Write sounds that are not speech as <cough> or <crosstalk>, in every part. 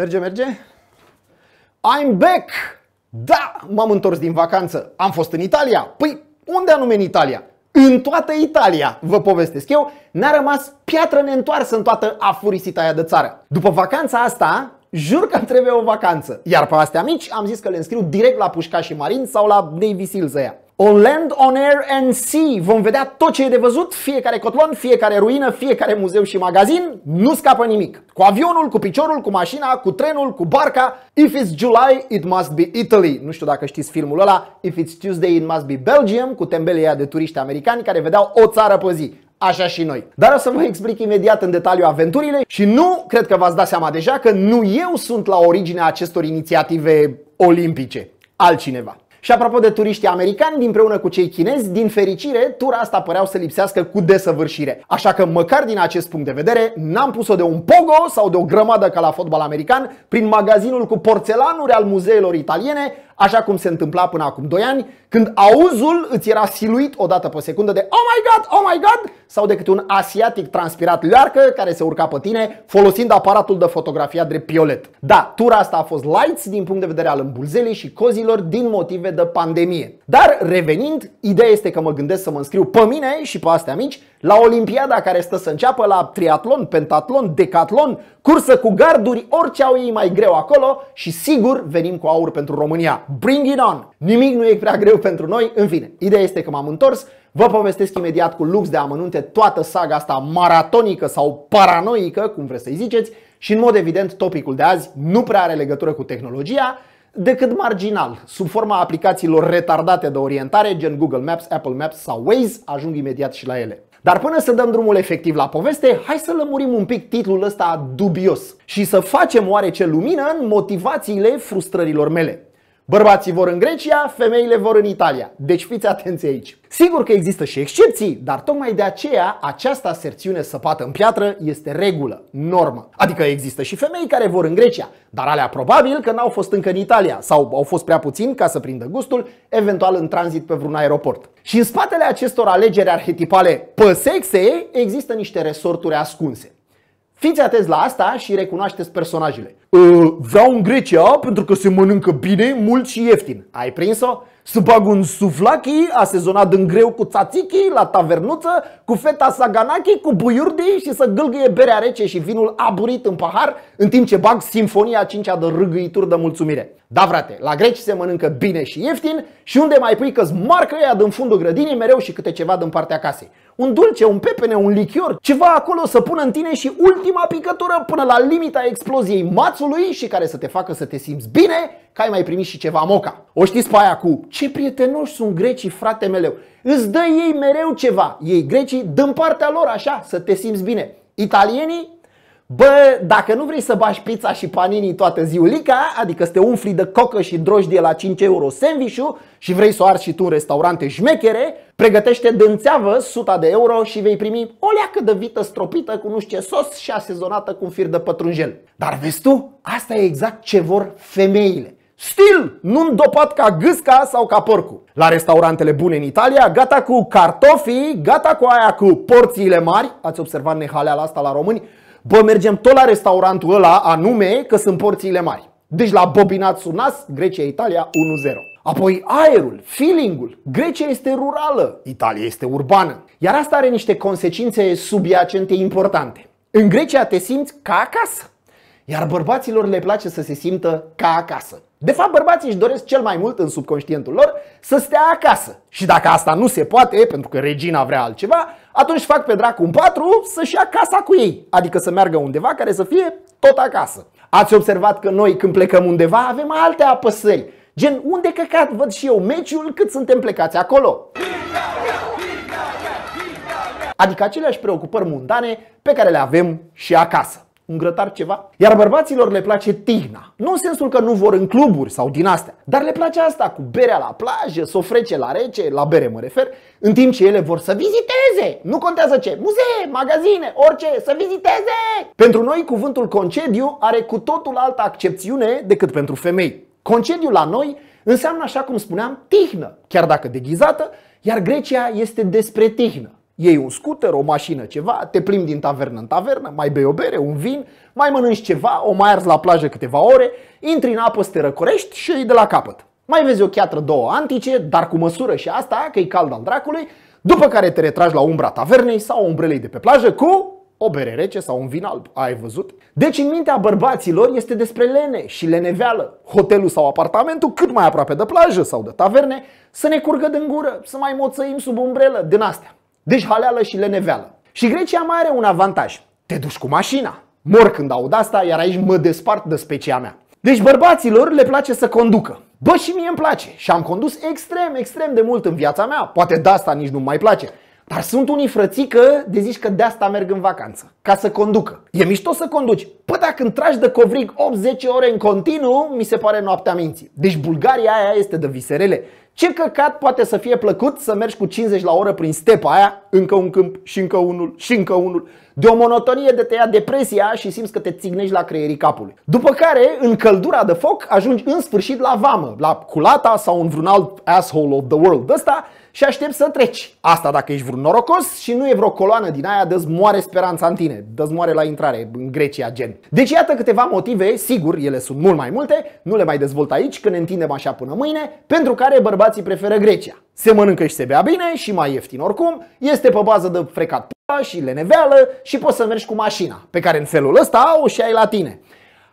Merge, merge? I'm back! Da, m-am întors din vacanță. Am fost în Italia. Păi, unde anume în Italia? În toată Italia, vă povestesc eu, n-a rămas piatră neîntoarsă în toată afurisita aia de țară. După vacanța asta, jur că trebuie o vacanță. Iar pe astea mici am zis că le înscriu direct la și Marin sau la Navy Seals aia. On land, on air and sea. Vom vedea tot ce e de văzut, fiecare cotlon, fiecare ruină, fiecare muzeu și magazin. Nu scapă nimic. Cu avionul, cu piciorul, cu mașina, cu trenul, cu barca. If it's July, it must be Italy. Nu știu dacă știți filmul ăla. If it's Tuesday, it must be Belgium, cu tembelea de turiști americani care vedeau o țară pe zi. Așa și noi. Dar o să vă explic imediat în detaliu aventurile și nu, cred că v-ați dat seama deja că nu eu sunt la originea acestor inițiative olimpice. Altcineva. Și apropo de turiștii americani, din împreună cu cei chinezi, din fericire, tura asta păreau să lipsească cu desăvârșire. Așa că, măcar din acest punct de vedere, n-am pus-o de un pogo sau de o grămadă ca la fotbal american prin magazinul cu porțelanuri al muzeelor italiene, așa cum se întâmpla până acum 2 ani, când auzul îți era siluit o dată pe secundă de Oh my god, oh my god sau de câte un asiatic transpirat learcă care se urca pe tine folosind aparatul de fotografia drept piolet. Da, tura asta a fost lights din punct de vedere al îmbulzelei și cozilor din motive de pandemie. Dar revenind, ideea este că mă gândesc să mă înscriu pe mine și pe astea mici la Olimpiada care stă să înceapă, la triatlon, pentatlon, decatlon, cursă cu garduri, orice au ei mai greu acolo și sigur venim cu aur pentru România. Bring it on! Nimic nu e prea greu pentru noi, în fine, ideea este că m-am întors, vă povestesc imediat cu lux de amănunte toată saga asta maratonică sau paranoică, cum vreți să-i ziceți, și în mod evident topicul de azi nu prea are legătură cu tehnologia, decât marginal, sub forma aplicațiilor retardate de orientare, gen Google Maps, Apple Maps sau Waze, ajung imediat și la ele. Dar până să dăm drumul efectiv la poveste, hai să lămurim un pic titlul ăsta dubios și să facem oarece lumină în motivațiile frustrărilor mele. Bărbații vor în Grecia, femeile vor în Italia. Deci fiți atenți aici. Sigur că există și excepții, dar tocmai de aceea această aserțiune săpată în piatră este regulă, normă. Adică există și femei care vor în Grecia, dar alea probabil că n-au fost încă în Italia sau au fost prea puțin ca să prindă gustul, eventual în tranzit pe vreun aeroport. Și în spatele acestor alegeri arhetipale pe sexe există niște resorturi ascunse. Fiți atenți la asta și recunoașteți personajele. Ă, vreau în Grecia pentru că se mănâncă bine, mult și ieftin. Ai prins-o? Să bag un suflachi asezonat în greu cu tzatziki la tavernuță, cu feta saganaki, cu buiurdi și să gâlgâie berea rece și vinul aburit în pahar, în timp ce bag a 5 de râgâituri de mulțumire. Da, frate, la greci se mănâncă bine și ieftin și unde mai pui că-ți marcă ea din fundul grădinii mereu și câte ceva din partea casei. Un dulce, un pepene, un lichior, ceva acolo să pună în tine și ultima picătură până la limita exploziei mațului și care să te facă să te simți bine că ai mai primit și ceva moca. O știți pe aia cu ce prietenoși sunt grecii, frate meu. Îți dă ei mereu ceva, ei grecii, din partea lor așa, să te simți bine. Italienii Bă, dacă nu vrei să bași pizza și panini toată ziulica, adică să te umfli de cocă și drojdie la 5 euro sandwich și vrei să o arzi și tu în restaurante șmechere, pregătește dânțeavă suta de euro și vei primi o leacă de vită stropită cu nu știu ce sos și asezonată cu un fir de pătrunjel. Dar vezi tu, asta e exact ce vor femeile. Stil, nu îndopat ca gâsca sau ca porcu. La restaurantele bune în Italia, gata cu cartofii, gata cu aia cu porțiile mari, ați observat nehaleala asta la români, Bă, mergem tot la restaurantul ăla anume că sunt porțiile mari. Deci la Bobinat Sunas, Grecia, Italia 1-0. Apoi aerul, feelingul. Grecia este rurală, Italia este urbană. Iar asta are niște consecințe subiacente importante. În Grecia te simți ca acasă, iar bărbaților le place să se simtă ca acasă. De fapt, bărbații își doresc cel mai mult în subconștientul lor să stea acasă. Și dacă asta nu se poate, pentru că regina vrea altceva, atunci fac pe dracu un patru să-și ia casa cu ei, adică să meargă undeva care să fie tot acasă. Ați observat că noi când plecăm undeva avem alte apăsări, gen unde căcat văd și eu meciul cât suntem plecați acolo. Adică aceleași preocupări mundane pe care le avem și acasă un grătar ceva? Iar bărbaților le place tigna. Nu în sensul că nu vor în cluburi sau din astea, dar le place asta cu berea la plajă, sofrece la rece, la bere mă refer, în timp ce ele vor să viziteze. Nu contează ce, muzee, magazine, orice, să viziteze. Pentru noi cuvântul concediu are cu totul altă accepțiune decât pentru femei. Concediu la noi înseamnă, așa cum spuneam, tihnă, chiar dacă deghizată, iar Grecia este despre tihnă iei un scooter, o mașină, ceva, te plimbi din tavernă în tavernă, mai bei o bere, un vin, mai mănânci ceva, o mai arzi la plajă câteva ore, intri în apă să te răcorești și îi de la capăt. Mai vezi o chiatră două antice, dar cu măsură și asta, că e cald al dracului, după care te retragi la umbra tavernei sau umbrelei de pe plajă cu o bere rece sau un vin alb, ai văzut? Deci în mintea bărbaților este despre lene și leneveală. Hotelul sau apartamentul cât mai aproape de plajă sau de taverne să ne curgă din gură, să mai moțăim sub umbrelă, din astea. Deci haleală și leneveală. Și Grecia mai are un avantaj. Te duci cu mașina. Mor când aud asta, iar aici mă despart de specia mea. Deci bărbaților le place să conducă. Bă, și mie îmi place și am condus extrem, extrem de mult în viața mea. Poate de asta nici nu mai place. Dar sunt unii frățică de zici că de asta merg în vacanță, ca să conducă. E mișto să conduci. Bă, dacă când tragi de covrig 8-10 ore în continuu, mi se pare noaptea minții. Deci Bulgaria aia este de viserele. Ce căcat poate să fie plăcut să mergi cu 50 la oră prin stepa aia, încă un câmp și încă unul și încă unul, de o monotonie de te ia depresia și simți că te țignești la creierii capului. După care, în căldura de foc, ajungi în sfârșit la vamă, la culata sau în vreun alt asshole of the world ăsta, și aștept să treci. Asta dacă ești vreun norocos și nu e vreo coloană din aia, dă moare speranța în tine, dă moare la intrare în Grecia gen. Deci iată câteva motive, sigur, ele sunt mult mai multe, nu le mai dezvolt aici, că ne întindem așa până mâine, pentru care bărbații preferă Grecia. Se mănâncă și se bea bine și mai ieftin oricum, este pe bază de frecat și leneveală și poți să mergi cu mașina, pe care în felul ăsta o și ai la tine.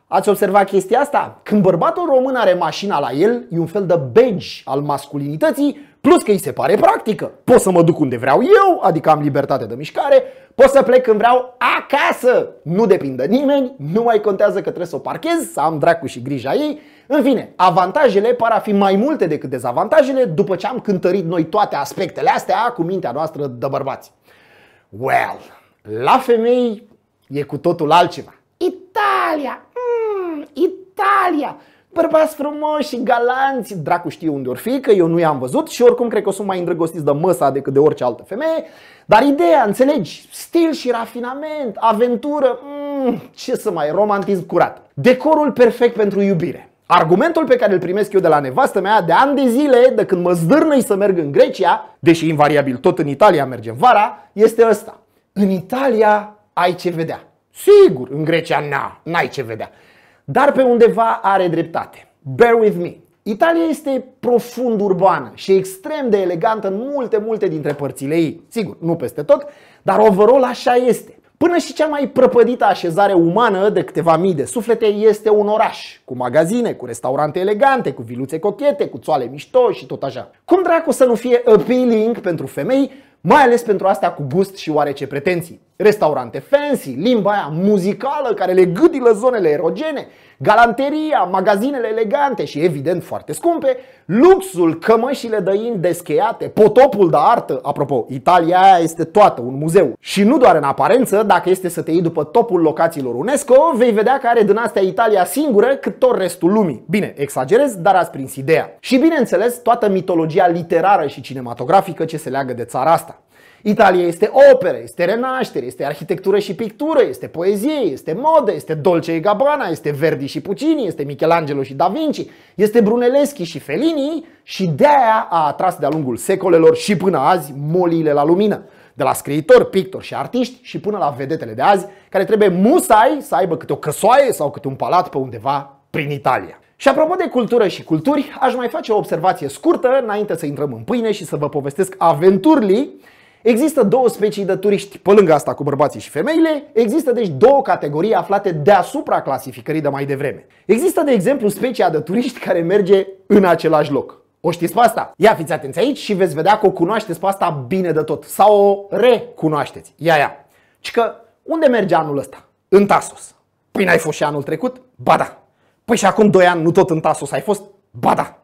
Ați observat chestia asta? Când bărbatul român are mașina la el, e un fel de badge al masculinității Plus că îi se pare practică. Pot să mă duc unde vreau eu, adică am libertate de mișcare, pot să plec când vreau acasă. Nu depinde nimeni, nu mai contează că trebuie să o parchez, să am dracu și grija ei. În fine, avantajele par a fi mai multe decât dezavantajele după ce am cântărit noi toate aspectele astea cu mintea noastră de bărbați. Well, la femei e cu totul altceva. Italia! Mm, Italia! bărbați frumoși și galanți, dracu știe unde ori fi, că eu nu i-am văzut și oricum cred că o sunt mai îndrăgostiți de măsa decât de orice altă femeie, dar ideea, înțelegi, stil și rafinament, aventură, mm, ce să mai, romantism curat. Decorul perfect pentru iubire. Argumentul pe care îl primesc eu de la nevastă mea de ani de zile, de când mă zdârnăi să merg în Grecia, deși invariabil tot în Italia mergem vara, este ăsta. În Italia ai ce vedea. Sigur, în Grecia na, n-ai ce vedea. Dar pe undeva are dreptate. Bear with me. Italia este profund urbană și extrem de elegantă în multe, multe dintre părțile ei. Sigur, nu peste tot, dar overall așa este. Până și cea mai prăpădită așezare umană de câteva mii de suflete este un oraș, cu magazine, cu restaurante elegante, cu viluțe cochete, cu țoale mișto și tot așa. Cum dracu să nu fie appealing pentru femei mai ales pentru asta cu gust și oarece pretenții. Restaurante fancy, limba aia muzicală care le gâdilă zonele erogene galanteria, magazinele elegante și evident foarte scumpe, luxul, cămășile in descheiate, potopul de artă, apropo, Italia aia este toată un muzeu. Și nu doar în aparență, dacă este să te iei după topul locațiilor UNESCO, vei vedea că are din astea Italia singură cât tot restul lumii. Bine, exagerez, dar ați prins ideea. Și bineînțeles, toată mitologia literară și cinematografică ce se leagă de țara asta. Italia este operă, este renaștere, este arhitectură și pictură, este poezie, este modă, este Dolce e Gabbana, este Verdi și Puccini, este Michelangelo și Da Vinci, este Brunelleschi și Fellini și de-aia a atras de-a lungul secolelor și până azi moliile la lumină. De la scriitori, pictori și artiști și până la vedetele de azi, care trebuie musai să aibă câte o căsoaie sau câte un palat pe undeva prin Italia. Și apropo de cultură și culturi, aș mai face o observație scurtă înainte să intrăm în pâine și să vă povestesc aventurii. Există două specii de turiști, pe lângă asta cu bărbații și femeile, există deci două categorii aflate deasupra clasificării de mai devreme. Există, de exemplu, specia de turiști care merge în același loc. O știți pe asta? Ia fiți atenți aici și veți vedea că o cunoașteți pe asta bine de tot. Sau o recunoașteți. Ia, ia. Și că unde merge anul ăsta? În Tasos. Păi n-ai fost și anul trecut? Ba da. Păi și acum 2 ani nu tot în Tasos ai fost? Ba da.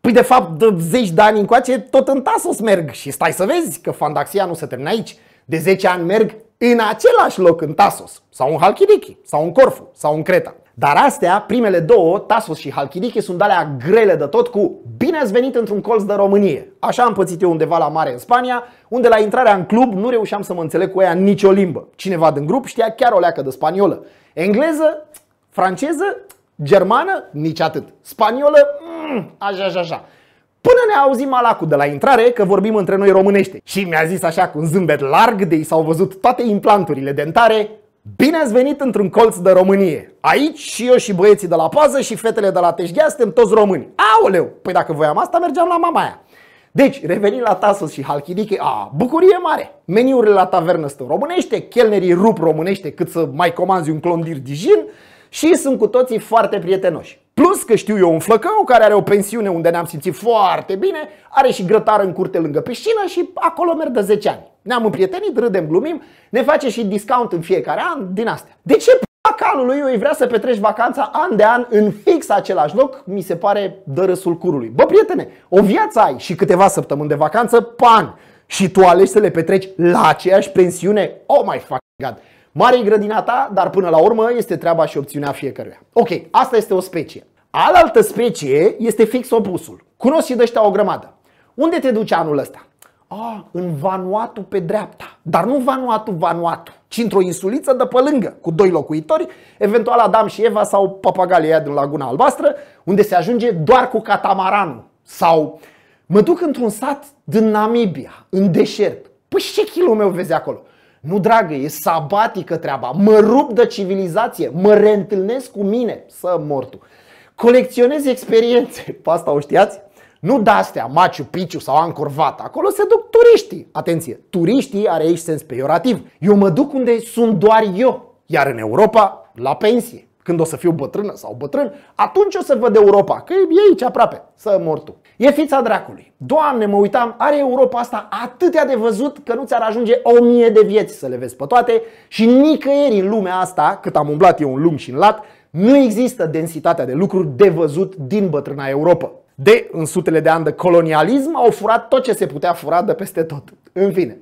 Păi de fapt, de zeci de ani încoace, tot în Tasos merg și stai să vezi că fantaxia nu se termină aici. De 10 ani merg în același loc în Tasos, sau în Halkidiki, sau în Corfu, sau în Creta. Dar astea, primele două, Tasos și Halkidiki, sunt alea grele de tot cu bine ați venit într-un colț de Românie. Așa am pățit eu undeva la mare în Spania, unde la intrarea în club nu reușeam să mă înțeleg cu ea nicio limbă. Cineva din grup știa chiar o leacă de spaniolă. Engleză, franceză, germană, nici atât. Spaniolă, Mm, așa, așa, așa. Până ne auzim alacul de la intrare că vorbim între noi românește. Și mi-a zis așa cu un zâmbet larg de i s-au văzut toate implanturile dentare, Bine ați venit într-un colț de Românie. Aici și eu și băieții de la pază și fetele de la Teșghea suntem toți români. Aoleu, păi dacă voiam asta mergeam la mama aia. Deci, revenind la Tasos și Halkidiche, a, bucurie mare! Meniurile la tavernă sunt românește, chelnerii rup românește cât să mai comanzi un clondir dijin și sunt cu toții foarte prietenoși. Plus că știu eu un flăcău care are o pensiune unde ne-am simțit foarte bine, are și grătar în curte lângă piscină și acolo merg de 10 ani. Ne-am împrietenit, râdem, glumim, ne face și discount în fiecare an din astea. De ce calului îi vrea să petreci vacanța an de an în fix același loc, mi se pare dărâsul curului. Bă, prietene, o viață ai și câteva săptămâni de vacanță, pan! Și tu alegi să le petreci la aceeași pensiune? Oh my fucking god! Mare e grădina ta, dar până la urmă este treaba și opțiunea fiecăruia. Ok, asta este o specie. Alaltă specie este fix opusul. Cunosc și de ăștia o grămadă. Unde te duci anul ăsta? Ah, în Vanuatu pe dreapta. Dar nu Vanuatu, Vanuatu, ci într-o insuliță de pe lângă, cu doi locuitori, eventual Adam și Eva sau papagalia aia din Laguna Albastră, unde se ajunge doar cu catamaranul. Sau mă duc într-un sat din Namibia, în deșert. Păi ce kilo meu vezi acolo? Nu, dragă, e sabatică treaba. Mă rup de civilizație, mă reîntâlnesc cu mine. Să mortu. Colecționez experiențe. <laughs> Pe asta o știați? Nu de astea, Machu Picchu sau Angkor Wat. Acolo se duc turiștii. Atenție, turiștii are aici sens peiorativ. Eu mă duc unde sunt doar eu. Iar în Europa, la pensie când o să fiu bătrână sau bătrân, atunci o să văd Europa, că e aici aproape, să mor tu. E fița dracului. Doamne, mă uitam, are Europa asta atâtea de văzut că nu ți-ar ajunge o mie de vieți să le vezi pe toate și nicăieri în lumea asta, cât am umblat eu în lung și în lat, nu există densitatea de lucruri de văzut din bătrâna Europa. De, în sutele de ani de colonialism, au furat tot ce se putea fura de peste tot. În fine,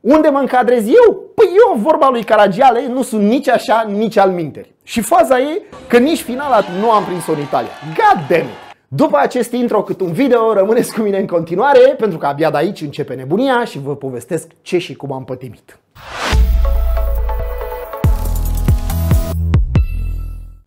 unde mă încadrez eu? Păi eu, vorba lui Caragiale, nu sunt nici așa, nici al minteri. Și faza e că nici finala nu am prins-o în Italia. God damn it! După acest intro cât un video, rămâneți cu mine în continuare, pentru că abia de aici începe nebunia și vă povestesc ce și cum am pătimit.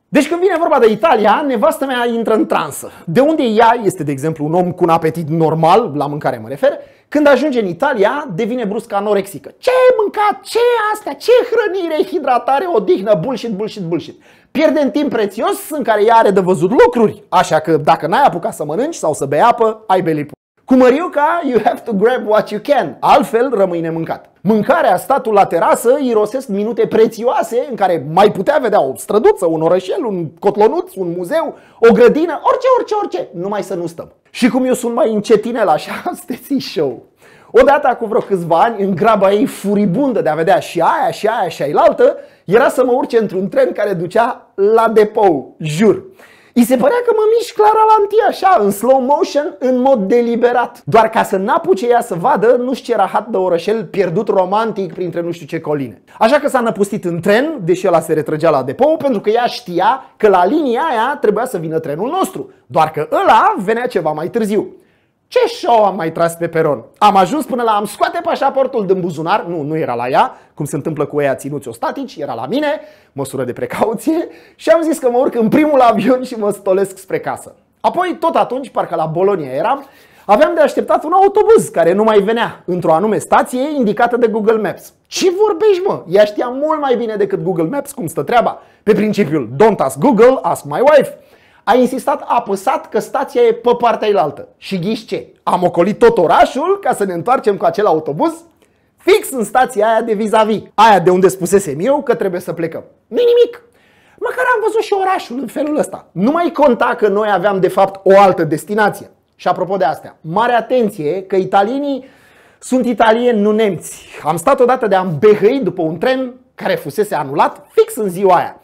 Deci când vine vorba de Italia, nevastă mea intră în transă. De unde ea este, de exemplu, un om cu un apetit normal, la mâncare mă refer, când ajunge în Italia, devine brusc anorexică. Ce ai mâncat? Ce astea? Ce hrănire, hidratare, odihnă, bullshit, bullshit, bullshit. Pierde în timp prețios în care ea are de văzut lucruri. Așa că dacă n-ai apucat să mănânci sau să bei apă, ai belipul. Cu măriuca, you have to grab what you can, altfel rămâi nemâncat. Mâncarea, statul la terasă, irosesc minute prețioase în care mai putea vedea o străduță, un orășel, un cotlonuț, un muzeu, o grădină, orice, orice, orice, numai să nu stăm. Și cum eu sunt mai încetinel așa, steții <laughs> show. Odată, acum vreo câțiva ani, în graba ei furibundă de a vedea și aia, și aia, și ailaltă, era să mă urce într-un tren care ducea la depou, jur. I se părea că mă mișc la ralanti așa, în slow motion, în mod deliberat. Doar ca să n-apuce ea să vadă, nu știu ce rahat de orășel pierdut romantic printre nu știu ce coline. Așa că s-a năpustit în tren, deși ăla se retrăgea la depou, pentru că ea știa că la linia aia trebuia să vină trenul nostru. Doar că ăla venea ceva mai târziu. Ce show am mai tras pe peron? Am ajuns până la am scoate pașaportul din buzunar, nu, nu era la ea, cum se întâmplă cu ea ținuți o statici, era la mine, măsură de precauție, și am zis că mă urc în primul avion și mă stolesc spre casă. Apoi, tot atunci, parcă la Bolonia eram, aveam de așteptat un autobuz care nu mai venea într-o anume stație indicată de Google Maps. Ce vorbești, mă? Ea știa mult mai bine decât Google Maps cum stă treaba. Pe principiul, don't ask Google, ask my wife a insistat apăsat că stația e pe partea ilaltă. Și ghiși ce? Am ocolit tot orașul ca să ne întoarcem cu acel autobuz fix în stația aia de vis-a-vis, aia de unde spusesem eu că trebuie să plecăm. nu nimic! Măcar am văzut și orașul în felul ăsta. Nu mai conta că noi aveam de fapt o altă destinație. Și apropo de astea, mare atenție că italienii sunt italieni, nu nemți. Am stat odată de a după un tren care fusese anulat fix în ziua aia.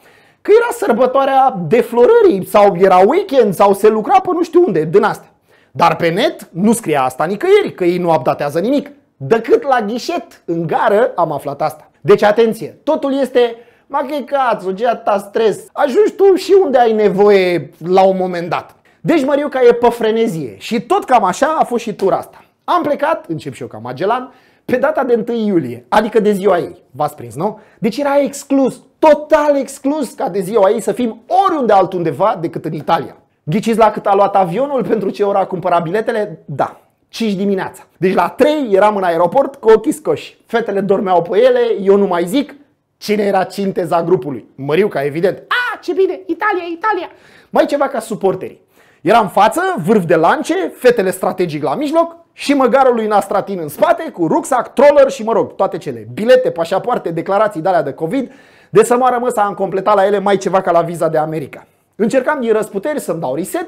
Că era sărbătoarea deflorării sau era weekend sau se lucra pe nu știu unde, din astea. Dar pe net nu scria asta nicăieri, că ei nu updatează nimic. Decât la ghișet, în gară, am aflat asta. Deci atenție, totul este machecațu, ta stres, ajungi tu și unde ai nevoie la un moment dat. Deci Măriuca e pe frenezie și tot cam așa a fost și tura asta. Am plecat, încep și eu ca Magellan, pe data de 1 iulie, adică de ziua ei. V-ați prins, nu? Deci era exclus total exclus ca de ziua ei să fim oriunde altundeva decât în Italia. Ghiciți la cât a luat avionul, pentru ce ora a cumpărat biletele? Da, 5 dimineața. Deci la 3 eram în aeroport cu ochii scoși. Fetele dormeau pe ele, eu nu mai zic cine era cinteza grupului. Măriuca, evident. A, ce bine, Italia, Italia. Mai ceva ca suporterii. Era în față, vârf de lance, fetele strategic la mijloc și măgarul lui Nastratin în spate cu rucsac, troller și mă rog, toate cele. Bilete, pașapoarte, declarații de alea de COVID de să moară mă, am completat la ele mai ceva ca la viza de America. Încercam din răsputeri să-mi dau reset,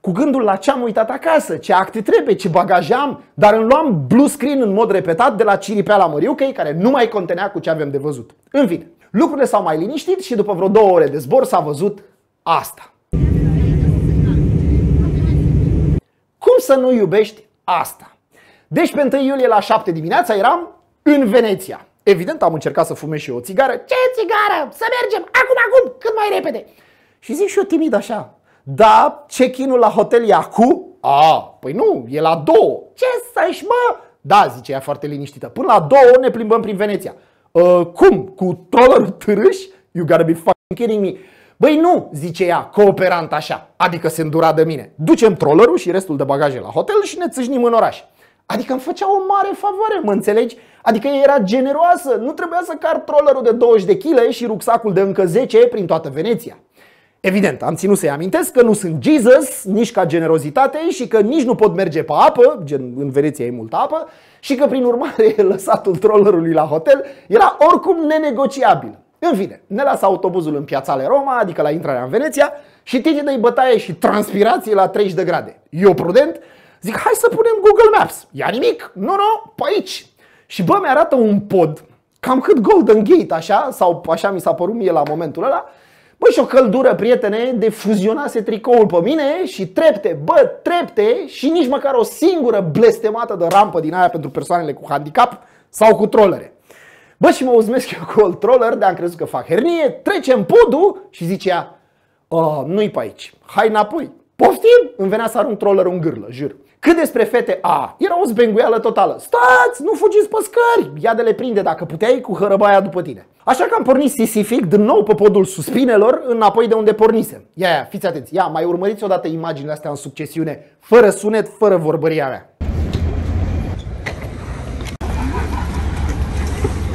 cu gândul la ce am uitat acasă, ce acte trebuie, ce bagaj am, dar îmi luam blue screen în mod repetat de la la Măriucăi, care nu mai contenea cu ce avem de văzut. În fine, lucrurile s-au mai liniștit și după vreo două ore de zbor s-a văzut asta. Cum să nu iubești asta? Deci pe 1 iulie la 7 dimineața eram în Veneția. Evident am încercat să fumez și eu o țigară. Ce țigară? Să mergem! Acum, acum! Cât mai repede! Și zic și eu timid așa. Da, check-in-ul la hotel e acum? A, păi nu, e la două. Ce să-și mă? Da, zice ea foarte liniștită. Până la două ne plimbăm prin Veneția. Uh, cum? Cu trollerul târâș? You gotta be fucking kidding me. Băi nu, zice ea, cooperant așa, adică se îndura de mine. Ducem trollerul și restul de bagaje la hotel și ne țâșnim în oraș. Adică îmi făcea o mare favoare, mă înțelegi? Adică era generoasă, nu trebuia să car trollerul de 20 de kg și rucsacul de încă 10 prin toată Veneția. Evident, am ținut să-i amintesc că nu sunt Jesus, nici ca generozitate și că nici nu pot merge pe apă, gen în Veneția e multă apă, și că prin urmare <laughs> lăsatul trollerului la hotel era oricum nenegociabil. În fine, ne lasă autobuzul în Piațale Roma, adică la intrarea în Veneția, și tine de bătaie și transpirație la 30 de grade. Eu prudent, Zic, hai să punem Google Maps. Ia nimic, nu, nu, pe aici. Și bă, mi-arată un pod, cam cât Golden Gate, așa, sau așa mi s-a părut mie la momentul ăla, Bă, și o căldură, prietene, de fuzionase tricoul pe mine și trepte, bă, trepte și nici măcar o singură blestemată de rampă din aia pentru persoanele cu handicap sau cu trollere. Bă, și mă uzmesc eu cu old troller, de-am crezut că fac hernie, în podul și zicea, ă, nu-i pe aici, hai înapoi. Poftim? Îmi venea să arunc trollerul în gârlă, jur. Cât despre fete, a, era o zbenguială totală. Stați, nu fugiți pe scări! Ia de le prinde dacă puteai cu hărăbaia după tine. Așa că am pornit sisific din nou pe podul suspinelor înapoi de unde pornisem. Ia, ia, fiți atenți, ia, mai urmăriți odată imaginile astea în succesiune, fără sunet, fără vorbăria mea.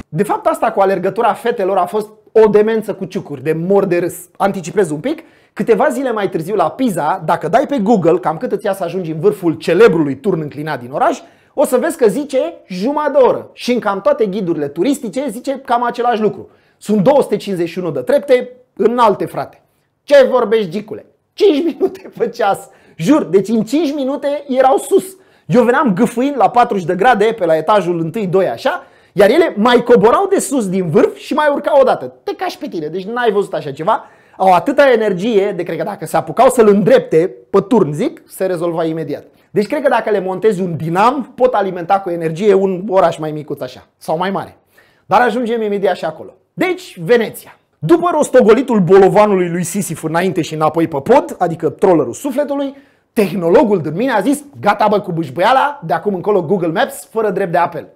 De fapt, asta cu alergătura fetelor a fost o demență cu ciucuri, de mor de râs. Anticipez un pic. Câteva zile mai târziu la Pisa, dacă dai pe Google cam cât îți ia să ajungi în vârful celebrului turn înclinat din oraș, o să vezi că zice jumătate de oră. Și în cam toate ghidurile turistice zice cam același lucru. Sunt 251 de trepte înalte, frate. Ce vorbești, gicule? 5 <laughs> minute pe ceas. Jur, deci în 5 minute erau sus. Eu veneam gâfâind la 40 de grade pe la etajul 1-2 așa iar ele mai coborau de sus din vârf și mai urcau odată. Te cași pe tine, deci n-ai văzut așa ceva. Au atâta energie de cred că dacă se apucau să-l îndrepte pe turn, zic, se rezolva imediat. Deci cred că dacă le montezi un dinam, pot alimenta cu energie un oraș mai micuț așa, sau mai mare. Dar ajungem imediat și acolo. Deci, Veneția. După rostogolitul bolovanului lui Sisif înainte și înapoi pe pod, adică trollerul sufletului, tehnologul din mine a zis, gata bă cu bâșbăiala, de acum încolo Google Maps, fără drept de apel.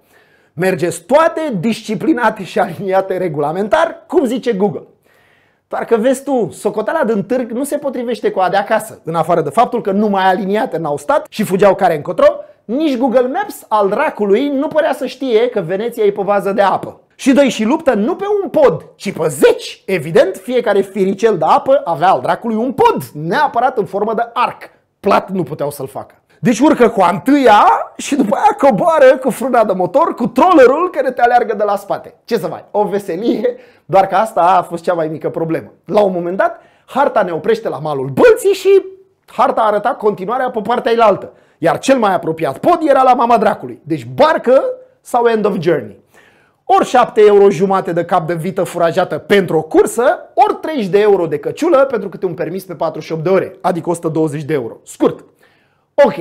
Mergeți toate disciplinate și aliniate regulamentar, cum zice Google. Doar că vezi tu, socoteala din târg nu se potrivește cu a de acasă, în afară de faptul că numai aliniate n-au stat și fugeau care încotro, nici Google Maps al dracului nu părea să știe că Veneția e pe bază de apă. Și doi și luptă nu pe un pod, ci pe zeci. Evident, fiecare firicel de apă avea al dracului un pod, neapărat în formă de arc. Plat nu puteau să-l facă. Deci urcă cu antâia și după aia coboară cu frâna de motor, cu trollerul care te aleargă de la spate. Ce să faci? O veselie, doar că asta a fost cea mai mică problemă. La un moment dat, harta ne oprește la malul bălții și harta arăta continuarea pe partea ilaltă. Iar cel mai apropiat pod era la mama dracului. Deci barcă sau end of journey. Ori 7 euro jumate de cap de vită furajată pentru o cursă, ori 30 de euro de căciulă pentru câte un permis pe 48 de ore, adică 120 de euro. Scurt, Ok.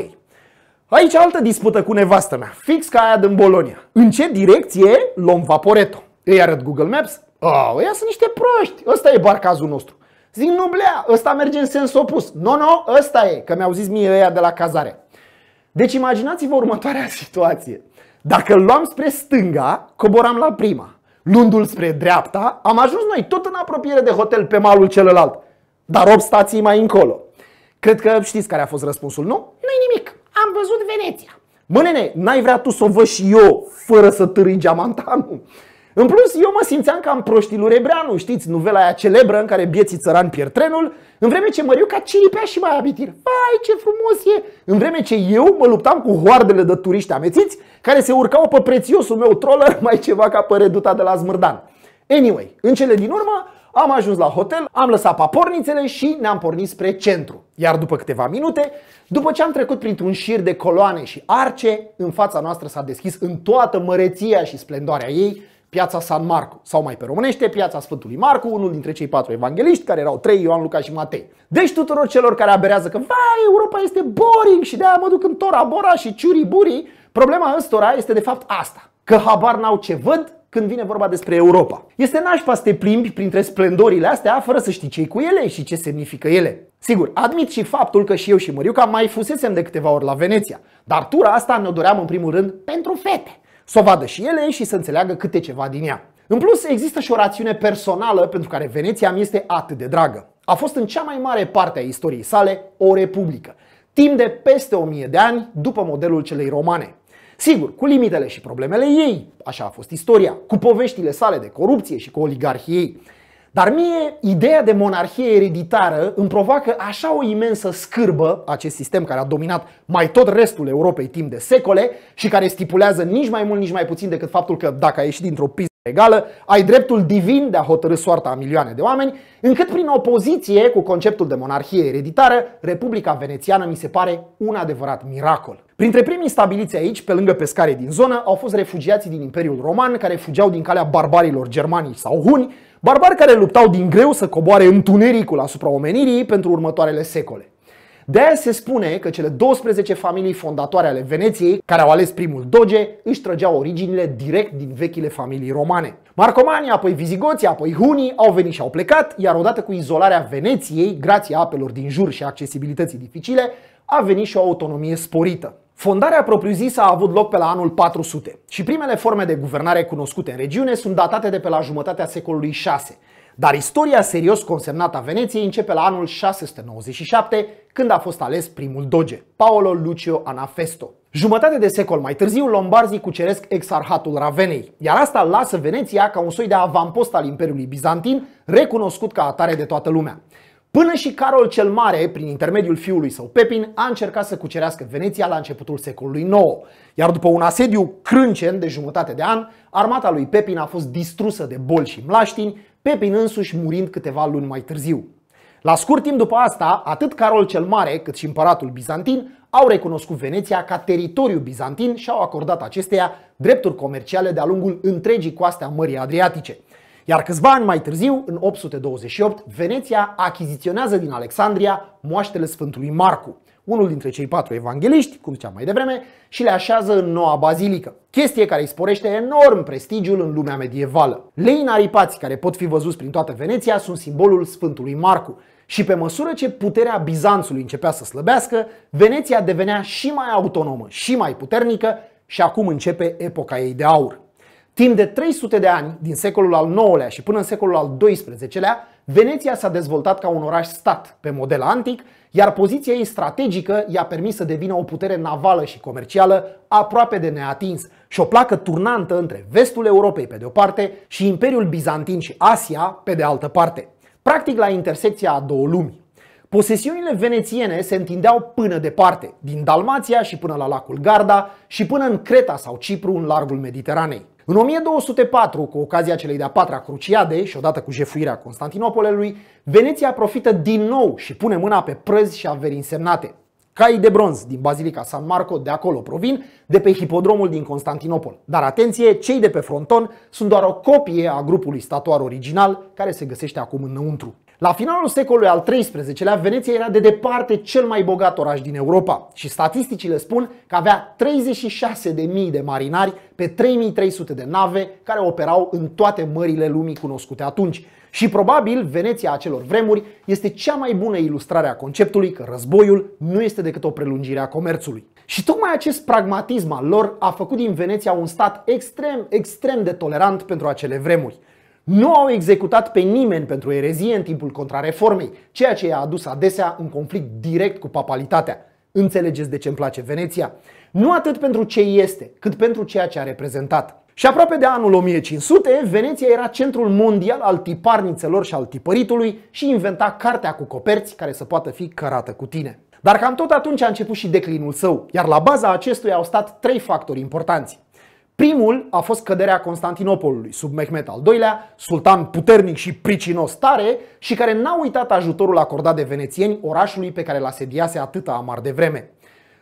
Aici altă dispută cu nevastă mea, fix ca aia din Bolonia. În ce direcție luăm Vaporeto? Îi arăt Google Maps? Oh, ăia sunt niște proști, ăsta e barcazul nostru. Zic, nu blea, ăsta merge în sens opus. No, no, ăsta e, că mi-au zis mie ăia de la cazare. Deci imaginați-vă următoarea <laughs> situație. Dacă luam spre stânga, coboram la prima. Luându-l spre dreapta, am ajuns noi tot în apropiere de hotel pe malul celălalt, dar 8 stații mai încolo. Cred că știți care a fost răspunsul, nu? Nu-i nimic, am văzut Veneția. Mă nene, n-ai vrea tu să o văd și eu fără să târâi geamantanul? În plus, eu mă simțeam ca în proștii lui Rebreanu, știți, nuvela aia celebră în care bieții țărani pierd trenul, în vreme ce Măriuca ciripea și mai abitir. Vai, ce frumos e! În vreme ce eu mă luptam cu hoardele de turiști amețiți care se urcau pe prețiosul meu troller <laughs> mai ceva ca pe reduta de la Zmârdan. Anyway, în cele din urmă, am ajuns la hotel, am lăsat papornițele și ne-am pornit spre centru. Iar după câteva minute, după ce am trecut printr-un șir de coloane și arce, în fața noastră s-a deschis în toată măreția și splendoarea ei piața San Marco, sau mai pe românește, piața Sfântului Marcu, unul dintre cei patru evangeliști, care erau trei, Ioan, Luca și Matei. Deci tuturor celor care aberează că, vai, Europa este boring și de-aia mă duc în Tora Bora și Ciuri Buri, problema ăstora este de fapt asta, că habar n-au ce văd când vine vorba despre Europa. Este nașpa să te plimbi printre splendorile astea fără să știi ce cu ele și ce semnifică ele. Sigur, admit și faptul că și eu și Măriuca mai fusesem de câteva ori la Veneția, dar tura asta ne-o doream în primul rând pentru fete, să o vadă și ele și să înțeleagă câte ceva din ea. În plus, există și o rațiune personală pentru care Veneția mi este atât de dragă. A fost în cea mai mare parte a istoriei sale o republică, timp de peste 1000 de ani după modelul celei romane. Sigur, cu limitele și problemele ei, așa a fost istoria, cu poveștile sale de corupție și cu oligarhiei. Dar mie, ideea de monarhie ereditară îmi provoacă așa o imensă scârbă, acest sistem care a dominat mai tot restul Europei timp de secole și care stipulează nici mai mult, nici mai puțin decât faptul că dacă ai ieșit dintr-o pizdă legală, ai dreptul divin de a hotărâ soarta a milioane de oameni, încât prin opoziție cu conceptul de monarhie ereditară, Republica Venețiană mi se pare un adevărat miracol. Printre primii stabiliți aici, pe lângă pescare din zonă, au fost refugiații din Imperiul Roman care fugeau din calea barbarilor germanii sau huni, barbari care luptau din greu să coboare întunericul asupra omenirii pentru următoarele secole. De aia se spune că cele 12 familii fondatoare ale Veneției, care au ales primul doge, își trăgeau originile direct din vechile familii romane. Marcomanii, apoi vizigoții, apoi hunii au venit și au plecat, iar odată cu izolarea Veneției, grație apelor din jur și accesibilității dificile, a venit și o autonomie sporită. Fondarea propriu-zisă a avut loc pe la anul 400 și primele forme de guvernare cunoscute în regiune sunt datate de pe la jumătatea secolului 6. Dar istoria serios consemnată a Veneției începe la anul 697, când a fost ales primul doge, Paolo Lucio Anafesto. Jumătate de secol mai târziu, lombarzii cuceresc exarhatul Ravenei, iar asta lasă Veneția ca un soi de avampost al Imperiului Bizantin, recunoscut ca atare de toată lumea. Până și Carol cel Mare, prin intermediul fiului său Pepin, a încercat să cucerească Veneția la începutul secolului IX. Iar după un asediu crâncen de jumătate de an, armata lui Pepin a fost distrusă de boli și mlaștini, Pepin însuși murind câteva luni mai târziu. La scurt timp după asta, atât Carol cel Mare cât și împăratul bizantin au recunoscut Veneția ca teritoriu bizantin și au acordat acesteia drepturi comerciale de-a lungul întregii coaste a Mării Adriatice – iar câțiva ani mai târziu, în 828, Veneția achiziționează din Alexandria moaștele Sfântului Marcu, unul dintre cei patru evangeliști, cum ziceam mai devreme, și le așează în noua bazilică. Chestie care îi sporește enorm prestigiul în lumea medievală. Lei aripați care pot fi văzuți prin toată Veneția sunt simbolul Sfântului Marcu. Și pe măsură ce puterea Bizanțului începea să slăbească, Veneția devenea și mai autonomă, și mai puternică și acum începe epoca ei de aur. Timp de 300 de ani, din secolul al IX-lea și până în secolul al XII-lea, Veneția s-a dezvoltat ca un oraș-stat pe model antic, iar poziția ei strategică i-a permis să devină o putere navală și comercială aproape de neatins și o placă turnantă între vestul Europei pe de o parte și Imperiul Bizantin și Asia pe de altă parte, practic la intersecția a două lumi. Posesiunile venețiene se întindeau până departe, din Dalmația și până la lacul Garda și până în Creta sau Cipru în largul Mediteranei. În 1204, cu ocazia celei de-a patra cruciade și odată cu jefuirea Constantinopolului, Veneția profită din nou și pune mâna pe prăzi și averi însemnate. Caii de bronz din Bazilica San Marco, de acolo provin, de pe hipodromul din Constantinopol. Dar atenție, cei de pe fronton sunt doar o copie a grupului statuar original care se găsește acum înăuntru. La finalul secolului al XIII-lea, Veneția era de departe cel mai bogat oraș din Europa și statisticile spun că avea 36.000 de marinari pe 3.300 de nave care operau în toate mările lumii cunoscute atunci. Și probabil Veneția acelor vremuri este cea mai bună ilustrare a conceptului că războiul nu este decât o prelungire a comerțului. Și tocmai acest pragmatism al lor a făcut din Veneția un stat extrem, extrem de tolerant pentru acele vremuri nu au executat pe nimeni pentru erezie în timpul contrareformei, ceea ce i-a adus adesea un conflict direct cu papalitatea. Înțelegeți de ce îmi place Veneția? Nu atât pentru ce este, cât pentru ceea ce a reprezentat. Și aproape de anul 1500, Veneția era centrul mondial al tiparnițelor și al tipăritului și inventa cartea cu coperți care să poată fi cărată cu tine. Dar cam tot atunci a început și declinul său, iar la baza acestuia au stat trei factori importanți. Primul a fost căderea Constantinopolului sub Mehmet al II-lea, sultan puternic și pricinos tare și care n-a uitat ajutorul acordat de venețieni orașului pe care l a sediase atâta amar de vreme.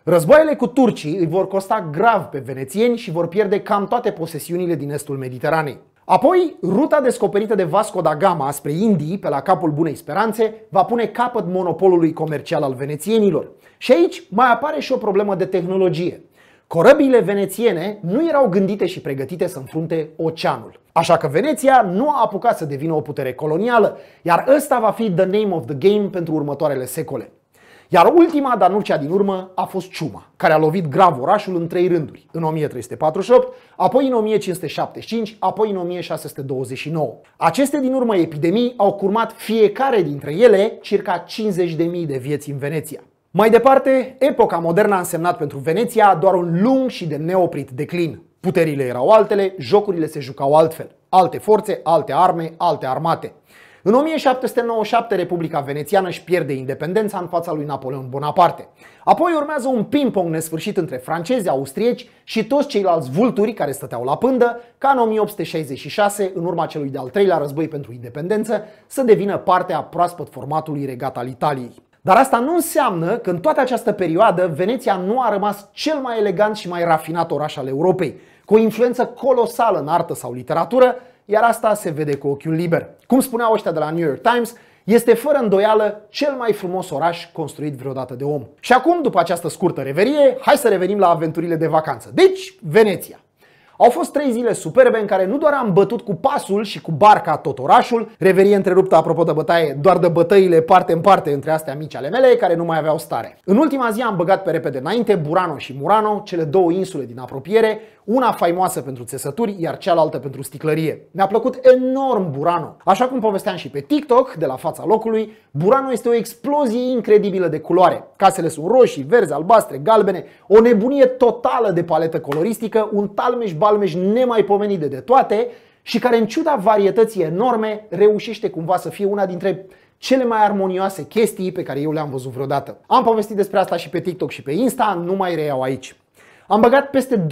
Războaiele cu turcii îi vor costa grav pe venețieni și vor pierde cam toate posesiunile din estul Mediteranei. Apoi, ruta descoperită de Vasco da Gama spre Indii, pe la capul Bunei Speranțe, va pune capăt monopolului comercial al venețienilor. Și aici mai apare și o problemă de tehnologie. Corăbile venețiene nu erau gândite și pregătite să înfrunte oceanul. Așa că Veneția nu a apucat să devină o putere colonială, iar ăsta va fi the name of the game pentru următoarele secole. Iar ultima, dar nu cea din urmă, a fost ciuma, care a lovit grav orașul în trei rânduri, în 1348, apoi în 1575, apoi în 1629. Aceste din urmă epidemii au curmat fiecare dintre ele circa 50.000 de vieți în Veneția. Mai departe, epoca modernă a însemnat pentru Veneția doar un lung și de neoprit declin. Puterile erau altele, jocurile se jucau altfel. Alte forțe, alte arme, alte armate. În 1797, Republica Venețiană își pierde independența în fața lui Napoleon Bonaparte. Apoi urmează un ping-pong nesfârșit între francezi, austrieci și toți ceilalți vulturi care stăteau la pândă, ca în 1866, în urma celui de-al treilea război pentru independență, să devină parte a proaspăt formatului regat al Italiei. Dar asta nu înseamnă că în toată această perioadă Veneția nu a rămas cel mai elegant și mai rafinat oraș al Europei, cu o influență colosală în artă sau literatură, iar asta se vede cu ochiul liber. Cum spuneau ăștia de la New York Times, este fără îndoială cel mai frumos oraș construit vreodată de om. Și acum, după această scurtă reverie, hai să revenim la aventurile de vacanță. Deci, Veneția. Au fost trei zile superbe în care nu doar am bătut cu pasul și cu barca tot orașul, reverie întreruptă apropo de bătaie, doar de bătăile parte în parte între astea mici ale mele, care nu mai aveau stare. În ultima zi am băgat pe repede înainte Burano și Murano, cele două insule din apropiere, una faimoasă pentru țesături, iar cealaltă pentru sticlărie. Mi-a plăcut enorm Burano. Așa cum povesteam și pe TikTok, de la fața locului, Burano este o explozie incredibilă de culoare. Casele sunt roșii, verzi, albastre, galbene, o nebunie totală de paletă coloristică, un talmeș balmeș nemaipomenite de toate și care în ciuda varietății enorme reușește cumva să fie una dintre cele mai armonioase chestii pe care eu le-am văzut vreodată. Am povestit despre asta și pe TikTok și pe Insta, nu mai reiau aici. Am băgat peste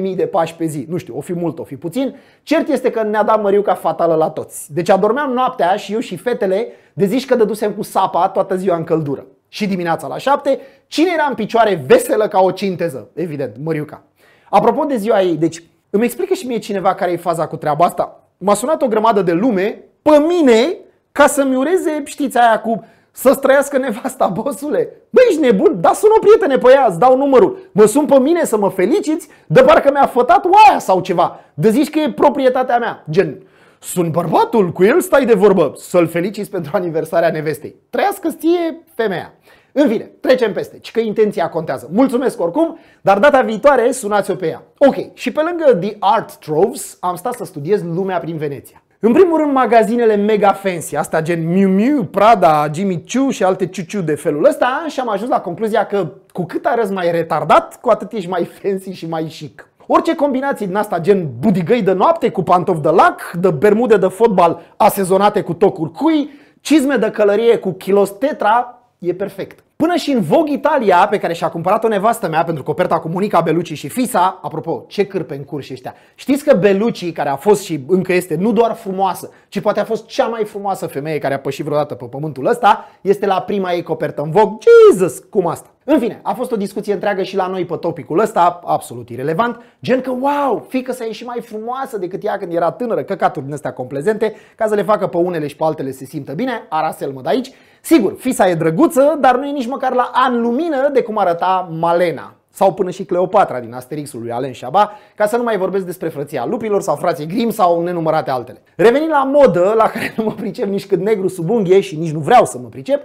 20.000 de pași pe zi. Nu știu, o fi mult, o fi puțin. Cert este că ne-a dat măriuca fatală la toți. Deci adormeam noaptea și eu și fetele de zici că dădusem cu sapa toată ziua în căldură. Și dimineața la 7, cine era în picioare veselă ca o cinteză? Evident, măriuca. Apropo de ziua ei, deci îmi explică și mie cineva care e faza cu treaba asta. M-a sunat o grămadă de lume pe mine ca să-mi ureze, știți, aia cu să străiască nevasta, <laughs> bosule. Băi, ești nebun? Da, sună o prietene pe ea, îți dau numărul. Mă sun pe mine să mă feliciți, de parcă mi-a fătat oaia sau ceva. De zici că e proprietatea mea. Gen, sunt bărbatul, cu el stai de vorbă, să-l feliciți pentru aniversarea nevestei. Trăiască-ți femeia. În fine, trecem peste, ci că intenția contează. Mulțumesc oricum, dar data viitoare sunați-o pe ea. Ok, și pe lângă The Art Troves am stat să studiez lumea prin Veneția. În primul rând, magazinele mega fancy, asta gen Miu Miu, Prada, Jimmy Choo și alte ciuciu de felul ăsta și am ajuns la concluzia că cu cât arăți mai retardat, cu atât ești mai fancy și mai chic. Orice combinații din asta, gen budigăi de noapte cu pantofi de lac, de bermude de fotbal asezonate cu tocuri cui, cizme de călărie cu kilos tetra, e perfect. Până și în Vogue Italia, pe care și-a cumpărat-o nevastă mea pentru coperta cu Monica Beluci și Fisa, apropo, ce cârpe în curși ăștia. Știți că Beluci care a fost și încă este nu doar frumoasă, ci poate a fost cea mai frumoasă femeie care a pășit vreodată pe pământul ăsta, este la prima ei copertă în Vogue. Jesus, cum asta? În fine, a fost o discuție întreagă și la noi pe topicul ăsta, absolut irelevant, gen că wow, fică să a ieșit mai frumoasă decât ea când era tânără, căcaturi din astea complezente, ca să le facă pe unele și pe altele se simtă bine, arasel mă de aici. Sigur, fisa e drăguță, dar nu e nici măcar la an lumină de cum arăta Malena, sau până și Cleopatra din Asterixul lui Alen Shaba, ca să nu mai vorbesc despre frăția lupilor sau frații Grimm sau nenumărate altele. Revenind la modă, la care nu mă pricep nici cât negru sub unghie și nici nu vreau să mă pricep,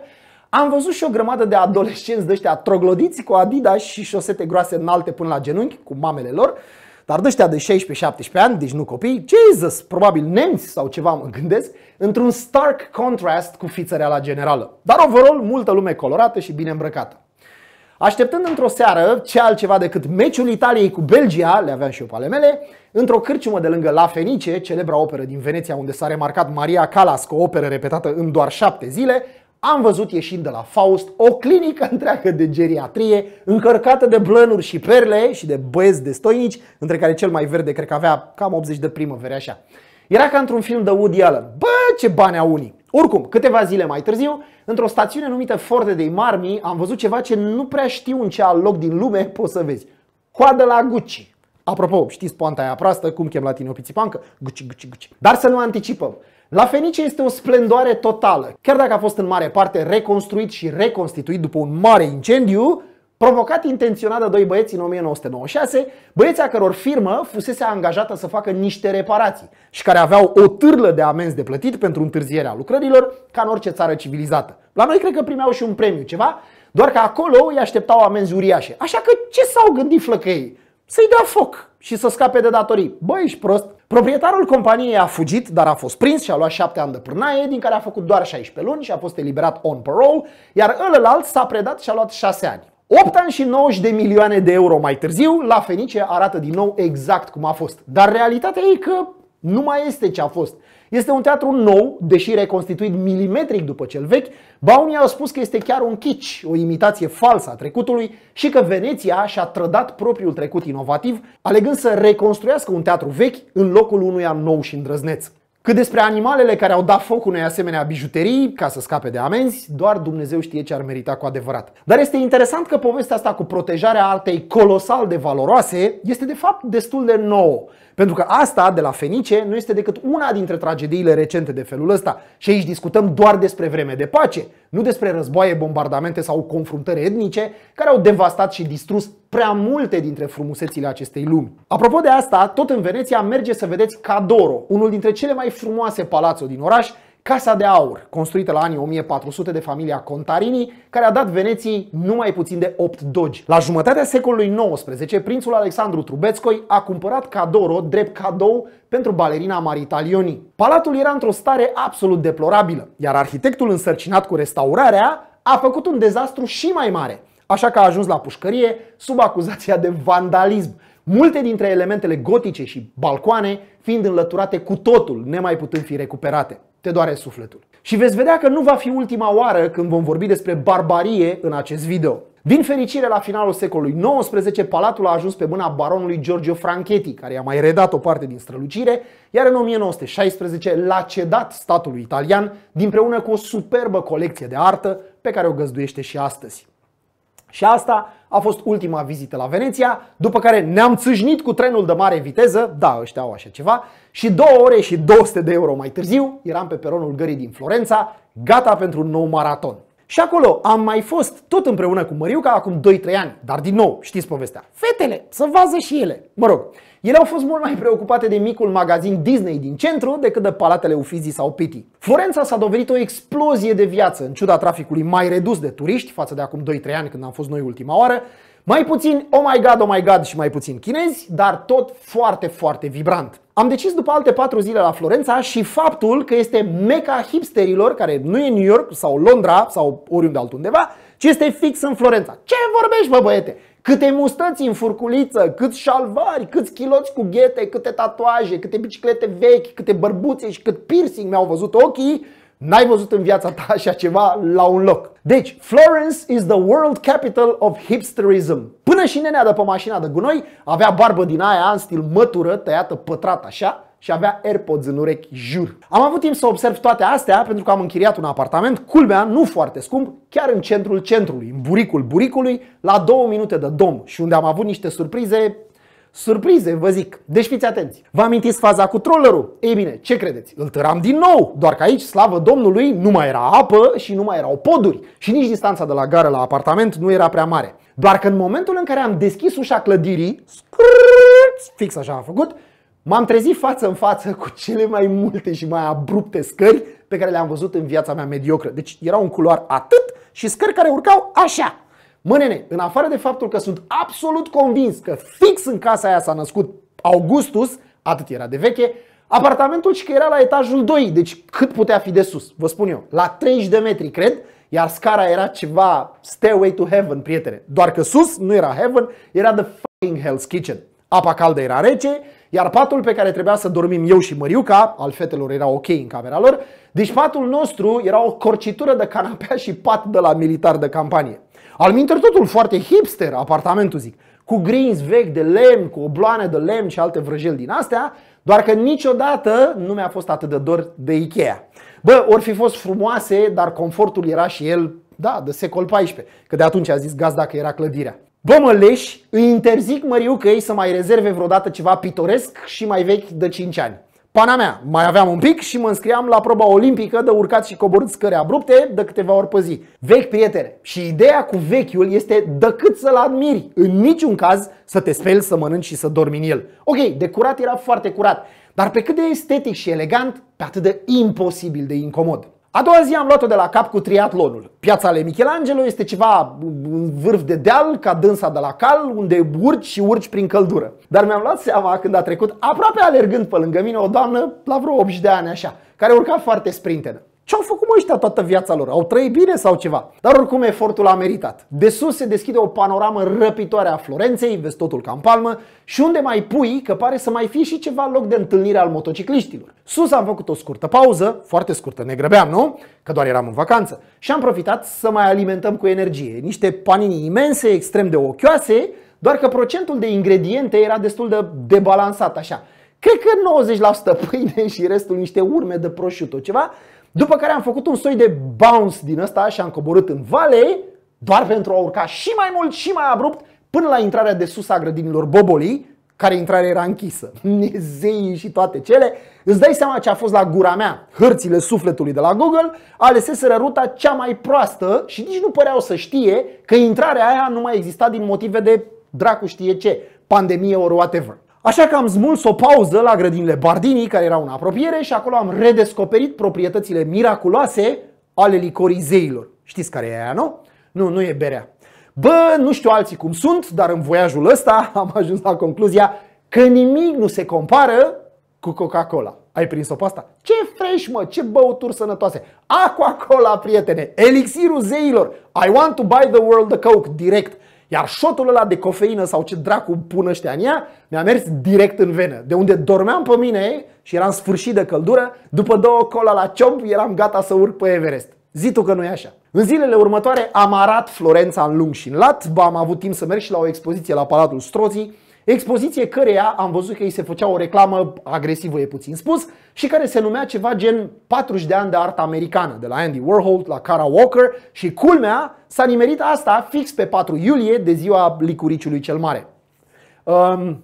am văzut și o grămadă de adolescenți de ăștia troglodiți cu Adidas și șosete groase înalte până la genunchi cu mamele lor, dar de ăștia de 16-17 ani, deci nu copii, Jesus, probabil nemți sau ceva mă gândesc, într-un stark contrast cu fițărea la generală. Dar overall, multă lume colorată și bine îmbrăcată. Așteptând într-o seară ce altceva decât meciul Italiei cu Belgia, le aveam și eu pe ale mele, într-o cârciumă de lângă La Fenice, celebra operă din Veneția unde s-a remarcat Maria Callas cu o operă repetată în doar șapte zile, am văzut ieșind de la Faust o clinică întreagă de geriatrie încărcată de blănuri și perle și de băieți stoinici, între care cel mai verde cred că avea cam 80 de primăveri așa. Era ca într-un film de Woody Allen. Bă, ce bani au unii! Oricum, câteva zile mai târziu, într-o stațiune numită Forte de Marmi, am văzut ceva ce nu prea știu în ce alt loc din lume poți să vezi. Coadă la Gucci. Apropo, știți poanta aia proastă, cum chem la tine o pițipancă? Gucci, Gucci, Gucci. Dar să nu anticipăm. La Fenice este o splendoare totală. Chiar dacă a fost în mare parte reconstruit și reconstituit după un mare incendiu, provocat intenționat de doi băieți în 1996, băieții a căror firmă fusese angajată să facă niște reparații și care aveau o târlă de amenzi de plătit pentru întârzierea lucrărilor, ca în orice țară civilizată. La noi cred că primeau și un premiu ceva, doar că acolo îi așteptau amenzi uriașe. Așa că ce s-au gândit flăcăii? Să-i dea foc și să scape de datorii. Băi, ești prost! Proprietarul companiei a fugit, dar a fost prins și a luat 7 ani de pârnaie, din care a făcut doar 16 luni și a fost eliberat on parole, iar ălălalt s-a predat și a luat 6 ani. 8 ani și 90 de milioane de euro mai târziu, la Fenice arată din nou exact cum a fost. Dar realitatea e că nu mai este ce a fost. Este un teatru nou, deși reconstituit milimetric după cel vechi. Baunii au spus că este chiar un chici, o imitație falsă a trecutului și că Veneția și-a trădat propriul trecut inovativ, alegând să reconstruiască un teatru vechi în locul unuia nou și îndrăzneț. Cât despre animalele care au dat foc unei asemenea bijuterii ca să scape de amenzi, doar Dumnezeu știe ce ar merita cu adevărat. Dar este interesant că povestea asta cu protejarea artei colosal de valoroase este de fapt destul de nouă. Pentru că asta de la Fenice nu este decât una dintre tragediile recente de felul ăsta. Și aici discutăm doar despre vreme de pace, nu despre războaie, bombardamente sau confruntări etnice care au devastat și distrus prea multe dintre frumusețile acestei lumi. Apropo de asta, tot în Veneția merge să vedeți Cadoro, unul dintre cele mai frumoase palazzo din oraș, Casa de aur, construită la anii 1400 de familia Contarini, care a dat Veneției numai puțin de 8 dogi. La jumătatea secolului XIX, prințul Alexandru Trubețcoi a cumpărat Cadoro drept cadou pentru balerina Maritalioni. Palatul era într-o stare absolut deplorabilă, iar arhitectul însărcinat cu restaurarea a făcut un dezastru și mai mare, așa că a ajuns la pușcărie sub acuzația de vandalism, multe dintre elementele gotice și balcoane fiind înlăturate cu totul, nemai putând fi recuperate te doare sufletul. Și veți vedea că nu va fi ultima oară când vom vorbi despre barbarie în acest video. Din fericire, la finalul secolului XIX, palatul a ajuns pe mâna baronului Giorgio Franchetti, care i-a mai redat o parte din strălucire, iar în 1916 l-a cedat statului italian, dinpreună cu o superbă colecție de artă pe care o găzduiește și astăzi. Și asta a fost ultima vizită la Veneția, după care ne-am țâșnit cu trenul de mare viteză, da, ăștia au așa ceva, și două ore și 200 de euro mai târziu eram pe peronul gării din Florența, gata pentru un nou maraton. Și acolo am mai fost tot împreună cu Măriuca acum 2-3 ani, dar din nou, știți povestea, fetele, să vază și ele. Mă rog, ele au fost mult mai preocupate de micul magazin Disney din centru decât de palatele Uffizi sau Piti. Florența s-a dovedit o explozie de viață, în ciuda traficului mai redus de turiști față de acum 2-3 ani când am fost noi ultima oară, mai puțin oh my god, oh my god și mai puțin chinezi, dar tot foarte, foarte vibrant. Am decis după alte patru zile la Florența și faptul că este meca hipsterilor, care nu e New York sau Londra sau oriunde altundeva, ci este fix în Florența. Ce vorbești, bă băiete? Câte mustăți în furculiță, câți șalvari, câți chiloți cu ghete, câte tatuaje, câte biciclete vechi, câte bărbuțe și cât piercing mi-au văzut ochii, N-ai văzut în viața ta așa ceva la un loc. Deci, Florence is the world capital of hipsterism. Până și nenea de pe mașina de gunoi avea barbă din aia în stil mătură, tăiată pătrat așa, și avea AirPods în urechi, jur. Am avut timp să observ toate astea pentru că am închiriat un apartament, culmea, nu foarte scump, chiar în centrul centrului, în buricul buricului, la două minute de dom și unde am avut niște surprize Surprize, vă zic. Deci fiți atenți. Vă amintiți faza cu trollerul? Ei bine, ce credeți? Îl tăram din nou, doar că aici, slavă Domnului, nu mai era apă și nu mai erau poduri și nici distanța de la gară la apartament nu era prea mare. Doar că în momentul în care am deschis ușa clădirii, fix așa am făcut, M-am trezit față în față cu cele mai multe și mai abrupte scări pe care le-am văzut în viața mea mediocră. Deci era un culoar atât și scări care urcau așa. Mă nene, în afară de faptul că sunt absolut convins că fix în casa aia s-a născut Augustus, atât era de veche, apartamentul și că era la etajul 2, deci cât putea fi de sus, vă spun eu, la 30 de metri, cred, iar scara era ceva stairway to heaven, prietene. Doar că sus nu era heaven, era the fucking hell's kitchen. Apa caldă era rece, iar patul pe care trebuia să dormim eu și Măriuca, al fetelor era ok în camera lor, deci patul nostru era o corcitură de canapea și pat de la militar de campanie. Al minter totul foarte hipster, apartamentul zic, cu grinzi vechi de lemn, cu obloane de lemn și alte vrăjeli din astea, doar că niciodată nu mi-a fost atât de dor de Ikea. Bă, ori fi fost frumoase, dar confortul era și el, da, de secol 14, că de atunci a zis gazda că era clădirea. Bă, mă leși, îi interzic că ei să mai rezerve vreodată ceva pitoresc și mai vechi de 5 ani. Pana mea, mai aveam un pic și mă înscriam la proba olimpică de urcat și coborât scări abrupte de câteva ori pe zi. Vechi prietene, și ideea cu vechiul este decât să-l admiri, în niciun caz să te speli, să mănânci și să dormi în el. Ok, de curat era foarte curat, dar pe cât de estetic și elegant, pe atât de imposibil de incomod. A doua zi am luat-o de la cap cu triatlonul. Piața lui Michelangelo este ceva în vârf de deal, ca dânsa de la cal, unde urci și urci prin căldură. Dar mi-am luat seama când a trecut, aproape alergând pe lângă mine, o doamnă la vreo 80 de ani așa, care urca foarte sprintenă. Ce au făcut mă ăștia toată viața lor? Au trăit bine sau ceva? Dar oricum efortul a meritat. De sus se deschide o panoramă răpitoare a Florenței, vezi totul ca în palmă, și unde mai pui că pare să mai fie și ceva loc de întâlnire al motocicliștilor. Sus am făcut o scurtă pauză, foarte scurtă, ne grăbeam, nu? Că doar eram în vacanță. Și am profitat să mai alimentăm cu energie. Niște panini imense, extrem de ochioase, doar că procentul de ingrediente era destul de debalansat așa. Cred că 90% pâine și restul niște urme de prosciutto, ceva după care am făcut un soi de bounce din ăsta și am coborât în vale doar pentru a urca și mai mult și mai abrupt până la intrarea de sus a grădinilor Bobolii, care intrare era închisă. <laughs> Nezei și toate cele. Îți dai seama ce a fost la gura mea. Hărțile sufletului de la Google aleseseră ruta cea mai proastă și nici nu păreau să știe că intrarea aia nu mai exista din motive de dracu știe ce, pandemie or whatever. Așa că am smuls o pauză la grădinile Bardini, care erau în apropiere, și acolo am redescoperit proprietățile miraculoase ale licorizeilor. Știți care e aia, nu? Nu, nu e berea. Bă, nu știu alții cum sunt, dar în voiajul ăsta <laughs> am ajuns la concluzia că nimic nu se compară cu Coca-Cola. Ai prins-o pe asta? Ce fresh, mă! Ce băuturi sănătoase! Aqua-Cola, prietene! Elixirul zeilor! I want to buy the world a Coke, direct! Iar șotul ăla de cofeină sau ce dracu pun ăștia în ea, mi-a mers direct în venă. De unde dormeam pe mine și eram sfârșit de căldură, după două cola la ciomp eram gata să urc pe Everest. Zi tu că nu e așa. În zilele următoare am arat Florența în lung și în lat, ba, am avut timp să merg și la o expoziție la Palatul Strozii, Expoziție căreia am văzut că ei se făcea o reclamă agresivă, e puțin spus, și care se numea ceva gen 40 de ani de artă americană, de la Andy Warhol la Cara Walker și culmea s-a nimerit asta fix pe 4 iulie de ziua licuriciului cel mare. Um,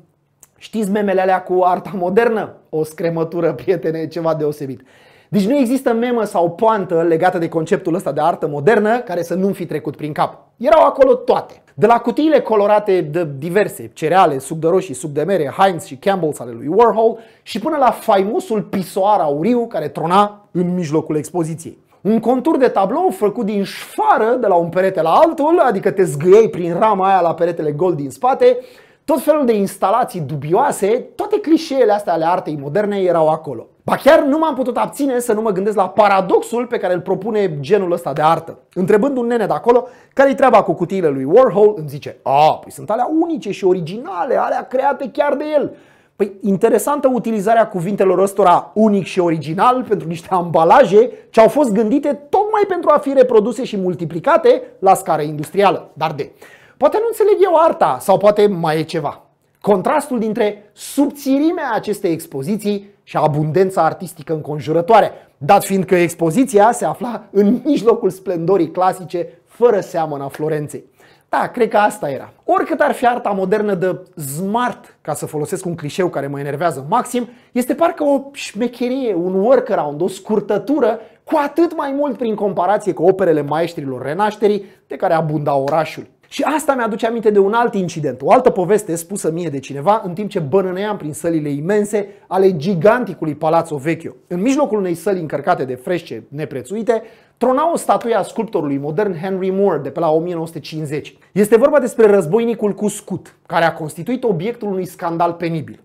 știți memele alea cu arta modernă? O scremătură, prietene, ceva deosebit. Deci nu există memă sau poantă legată de conceptul ăsta de artă modernă care să nu-mi fi trecut prin cap. Erau acolo toate. De la cutiile colorate de diverse cereale, suc de roșii, suc de mere, Heinz și Campbell's ale lui Warhol și până la faimosul pisoar auriu care trona în mijlocul expoziției. Un contur de tablou făcut din șfară de la un perete la altul, adică te zgâiei prin rama aia la peretele gol din spate, tot felul de instalații dubioase, toate clișeele astea ale artei moderne erau acolo. Ba chiar nu m-am putut abține să nu mă gândesc la paradoxul pe care îl propune genul ăsta de artă. Întrebând un nene de acolo care-i treaba cu cutiile lui Warhol, îmi zice A, păi sunt alea unice și originale, alea create chiar de el. Păi interesantă utilizarea cuvintelor ăstora unic și original pentru niște ambalaje ce au fost gândite tocmai pentru a fi reproduse și multiplicate la scară industrială. Dar de, poate nu înțeleg eu arta sau poate mai e ceva. Contrastul dintre subțirimea acestei expoziții și abundența artistică înconjurătoare, dat fiind că expoziția se afla în mijlocul splendorii clasice, fără seamănă a Florenței. Da, cred că asta era. Oricât ar fi arta modernă de smart, ca să folosesc un clișeu care mă enervează maxim, este parcă o șmecherie, un workaround, o scurtătură, cu atât mai mult prin comparație cu operele maestrilor renașterii, de care abunda orașul. Și asta mi-aduce aminte de un alt incident, o altă poveste spusă mie de cineva în timp ce bănâneam prin sălile imense ale giganticului Palazzo Vecchio. În mijlocul unei săli încărcate de fresce neprețuite, trona o statuie a sculptorului modern Henry Moore de pe la 1950. Este vorba despre războinicul cu scut, care a constituit obiectul unui scandal penibil.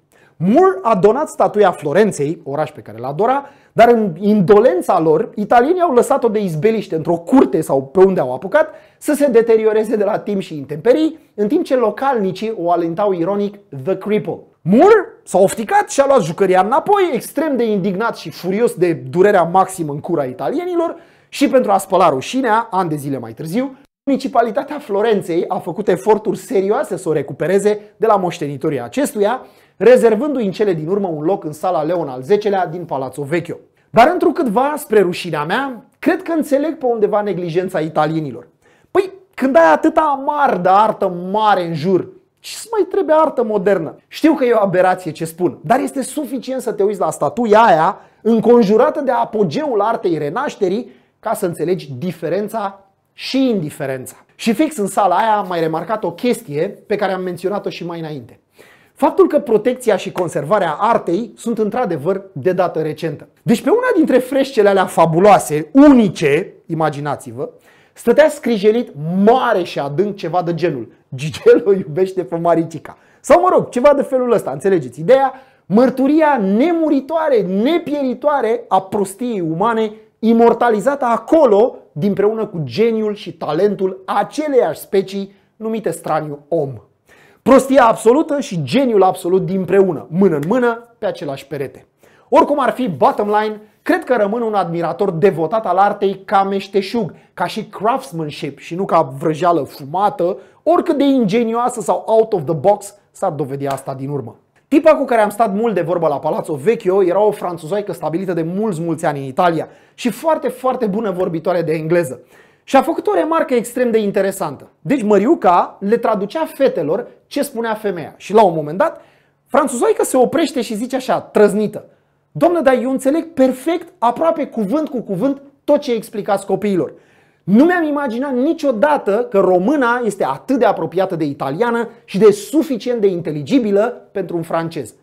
Moore a donat statuia Florenței, oraș pe care l adora, dar în indolența lor, italienii au lăsat-o de izbeliște într-o curte sau pe unde au apucat să se deterioreze de la timp și intemperii, în timp ce localnicii o alentau ironic The Cripple. Moore s-a ofticat și a luat jucăria înapoi, extrem de indignat și furios de durerea maximă în cura italienilor și pentru a spăla rușinea, ani de zile mai târziu, Municipalitatea Florenței a făcut eforturi serioase să o recupereze de la moștenitoria acestuia, rezervându-i în cele din urmă un loc în sala Leon al X-lea din Palazzo Vecchio. Dar întrucâtva, spre rușinea mea, cred că înțeleg pe undeva neglijența italienilor. Păi, când ai atâta amar de artă mare în jur, ce să mai trebuie artă modernă? Știu că e o aberație ce spun, dar este suficient să te uiți la statuia aia, înconjurată de apogeul artei renașterii, ca să înțelegi diferența și indiferența. Și fix în sala aia am mai remarcat o chestie pe care am menționat-o și mai înainte. Faptul că protecția și conservarea artei sunt într-adevăr de dată recentă. Deci pe una dintre freșcele alea fabuloase, unice, imaginați-vă, stătea scrijelit mare și adânc ceva de genul Gigelo iubește pe Maricica. Sau mă rog, ceva de felul ăsta, înțelegeți ideea? Mărturia nemuritoare, nepieritoare a prostiei umane, imortalizată acolo, dinpreună cu geniul și talentul aceleiași specii numite straniu om. Prostia absolută și geniul absolut preună, mână în mână, pe același perete. Oricum ar fi, bottom line, cred că rămân un admirator devotat al artei ca meșteșug, ca și craftsmanship și nu ca vrăjeală fumată, oricât de ingenioasă sau out of the box s-ar dovedi asta din urmă. Tipa cu care am stat mult de vorbă la Palazzo Vecchio era o franțuzoică stabilită de mulți, mulți ani în Italia și foarte, foarte bună vorbitoare de engleză. Și a făcut o remarcă extrem de interesantă. Deci Măriuca le traducea fetelor ce spunea femeia. Și la un moment dat, franțuzoica se oprește și zice așa, trăznită. Domnă, dar eu înțeleg perfect, aproape cuvânt cu cuvânt, tot ce explicați copiilor. Nu mi-am imaginat niciodată că româna este atât de apropiată de italiană și de suficient de inteligibilă pentru un francez.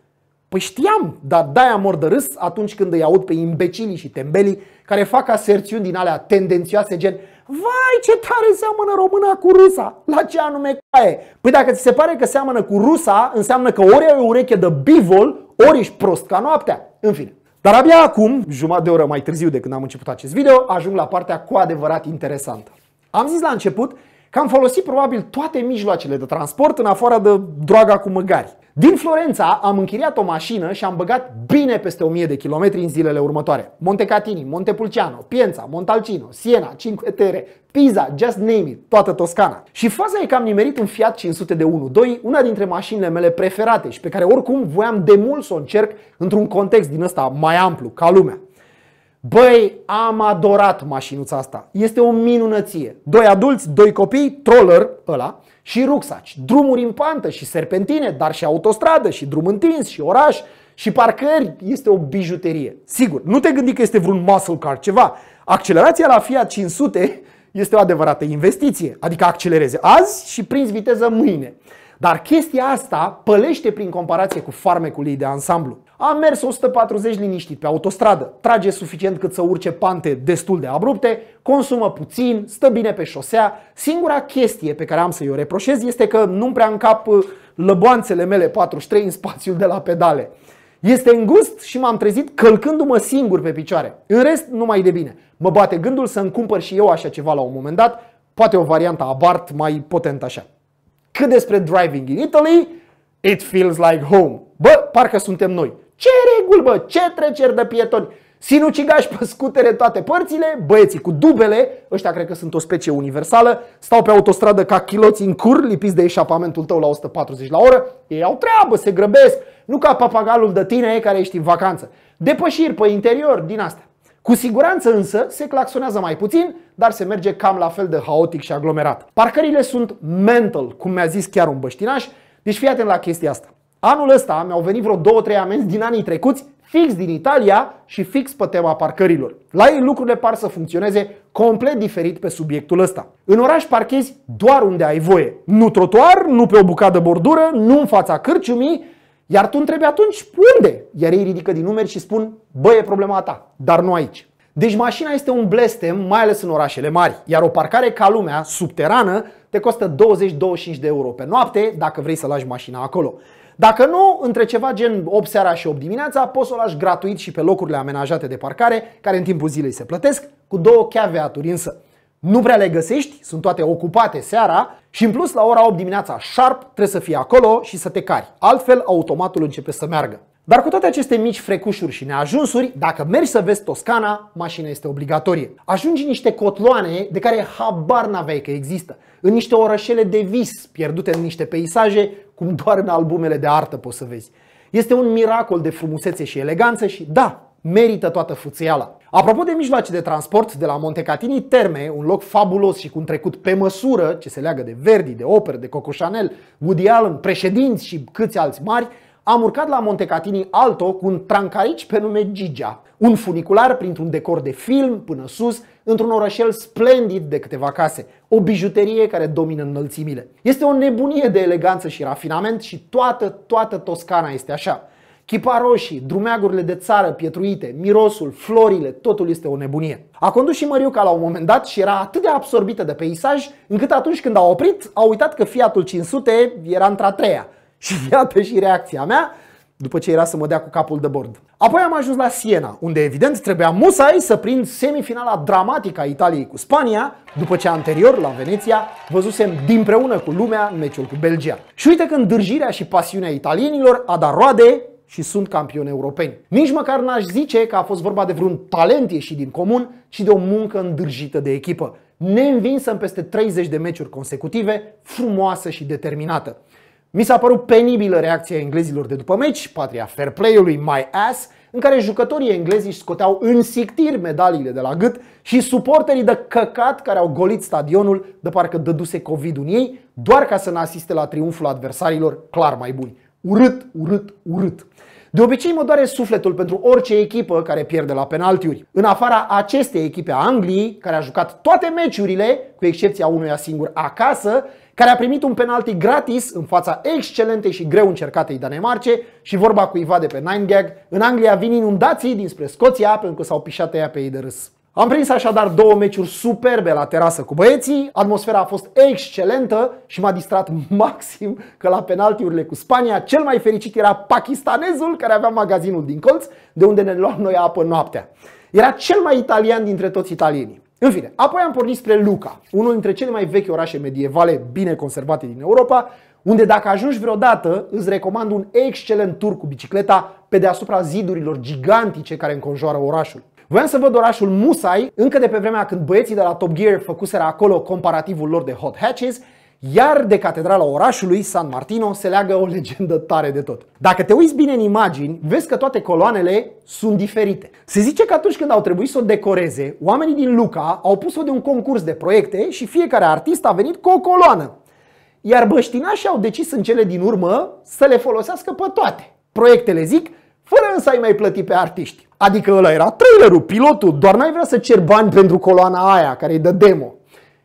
Păi știam, dar de-aia mor de râs atunci când îi aud pe imbecilii și tembelii care fac aserțiuni din alea tendențioase gen Vai, ce tare seamănă româna cu rusa! La ce anume caie? Păi dacă ți se pare că seamănă cu rusa, înseamnă că ori ai o ureche de bivol, ori ești prost ca noaptea. În fine. Dar abia acum, jumătate de oră mai târziu de când am început acest video, ajung la partea cu adevărat interesantă. Am zis la început că am folosit probabil toate mijloacele de transport în afară de droaga cu măgari. Din Florența am închiriat o mașină și am băgat bine peste 1000 de kilometri în zilele următoare. Montecatini, Montepulciano, Pienza, Montalcino, Siena, Cinque Terre, Pisa, just name it, toată Toscana. Și faza e că am nimerit un Fiat 500 de 1.2, una dintre mașinile mele preferate și pe care oricum voiam de mult să o încerc într-un context din ăsta mai amplu, ca lumea. Băi, am adorat mașinuța asta. Este o minunăție. Doi adulți, doi copii, troller ăla și rucsaci. Drumuri în pantă și serpentine, dar și autostradă și drum întins și oraș și parcări. Este o bijuterie. Sigur, nu te gândi că este vreun muscle car ceva. Accelerația la Fiat 500 este o adevărată investiție. Adică accelereze azi și prinzi viteză mâine. Dar chestia asta pălește prin comparație cu farmecul ei de ansamblu. A mers 140 liniștit pe autostradă, trage suficient cât să urce pante destul de abrupte, consumă puțin, stă bine pe șosea. Singura chestie pe care am să-i o reproșez este că nu-mi prea încap uh, lăboanțele mele 43 în spațiul de la pedale. Este îngust și m-am trezit călcându-mă singur pe picioare. În rest, numai de bine. Mă bate gândul să-mi cumpăr și eu așa ceva la un moment dat, poate o variantă abart mai potent așa. Cât despre Driving in Italy, it feels like home. Bă, parcă suntem noi. Ce reguli, bă? Ce treceri de pietoni? Sinucigași pe scutere toate părțile, băieții cu dubele, ăștia cred că sunt o specie universală, stau pe autostradă ca chiloți în cur, lipiți de eșapamentul tău la 140 la oră, ei au treabă, se grăbesc, nu ca papagalul de tine care ești în vacanță. Depășiri pe interior, din astea. Cu siguranță însă se claxonează mai puțin, dar se merge cam la fel de haotic și aglomerat. Parcările sunt mental, cum mi-a zis chiar un băștinaș, deci fii atent la chestia asta. Anul ăsta mi-au venit vreo două, trei amenzi din anii trecuți, fix din Italia și fix pe tema parcărilor. La ei lucrurile par să funcționeze complet diferit pe subiectul ăsta. În oraș parchezi doar unde ai voie. Nu trotuar, nu pe o bucată bordură, nu în fața cârciumii, iar tu întrebi atunci unde? Iar ei ridică din numeri și spun, bă, e problema ta, dar nu aici. Deci mașina este un blestem, mai ales în orașele mari, iar o parcare ca lumea, subterană, te costă 20-25 de euro pe noapte dacă vrei să lași mașina acolo. Dacă nu, între ceva gen 8 seara și 8 dimineața, poți să o lași gratuit și pe locurile amenajate de parcare, care în timpul zilei se plătesc, cu două caveaturi însă. Nu prea le găsești, sunt toate ocupate seara și în plus la ora 8 dimineața sharp trebuie să fii acolo și să te cari. Altfel automatul începe să meargă. Dar cu toate aceste mici frecușuri și neajunsuri, dacă mergi să vezi Toscana, mașina este obligatorie. Ajungi în niște cotloane de care habar n-aveai că există, în niște orășele de vis pierdute în niște peisaje cum doar în albumele de artă poți să vezi. Este un miracol de frumusețe și eleganță și da, merită toată fuțiala. Apropo de mijloace de transport, de la Montecatini Terme, un loc fabulos și cu un trecut pe măsură, ce se leagă de Verdi, de Oper, de Coco Chanel, Woody Allen, președinți și câți alți mari, am urcat la Montecatini Alto cu un trancarici pe nume Gigia, un funicular printr-un decor de film până sus într-un orașel splendid de câteva case, o bijuterie care domină înălțimile. Este o nebunie de eleganță și rafinament și toată, toată Toscana este așa. Chipa roșii, drumeagurile de țară pietruite, mirosul, florile, totul este o nebunie. A condus și Măriuca la un moment dat și era atât de absorbită de peisaj, încât atunci când a oprit, a uitat că Fiatul 500 era într-a treia. Și iată și reacția mea, după ce era să mă dea cu capul de bord. Apoi am ajuns la Siena, unde evident trebuia musai să prind semifinala dramatică a Italiei cu Spania, după ce anterior, la Veneția, văzusem dinpreună cu lumea meciul cu Belgia. Și uite că îndârjirea și pasiunea italienilor a dat roade și sunt campioni europeni. Nici măcar n-aș zice că a fost vorba de vreun talent ieșit din comun, ci de o muncă îndârjită de echipă neînvinsă în peste 30 de meciuri consecutive, frumoasă și determinată. Mi s-a părut penibilă reacția englezilor de după meci, patria fair play-ului My Ass, în care jucătorii englezi își scoteau în sictir medaliile de la gât și suporterii de căcat care au golit stadionul de parcă dăduse covid în ei, doar ca să ne asiste la triumful adversarilor clar mai buni. Urât, urât, urât. De obicei mă doare sufletul pentru orice echipă care pierde la penaltiuri. În afara acestei echipe a Angliei, care a jucat toate meciurile, cu excepția unuia singur acasă, care a primit un penalti gratis în fața excelentei și greu încercatei Danemarce și vorba cuiva de pe 9gag, în Anglia vin inundații dinspre Scoția pentru că s-au pișat ea pe ei de râs. Am prins așadar două meciuri superbe la terasă cu băieții, atmosfera a fost excelentă și m-a distrat <laughs> maxim că la penaltiurile cu Spania cel mai fericit era pakistanezul care avea magazinul din colț de unde ne luam noi apă noaptea. Era cel mai italian dintre toți italienii. În fine, apoi am pornit spre Luca, unul dintre cele mai vechi orașe medievale bine conservate din Europa, unde dacă ajungi vreodată, îți recomand un excelent tur cu bicicleta pe deasupra zidurilor gigantice care înconjoară orașul. Voiam să văd orașul Musai încă de pe vremea când băieții de la Top Gear făcuseră acolo comparativul lor de hot hatches iar de catedrala orașului San Martino se leagă o legendă tare de tot. Dacă te uiți bine în imagini, vezi că toate coloanele sunt diferite. Se zice că atunci când au trebuit să o decoreze, oamenii din Luca au pus-o de un concurs de proiecte și fiecare artist a venit cu o coloană. Iar băștinașii au decis în cele din urmă să le folosească pe toate. Proiectele zic, fără însă ai mai plăti pe artiști. Adică ăla era trailerul, pilotul, doar n-ai vrea să cer bani pentru coloana aia care îi dă demo.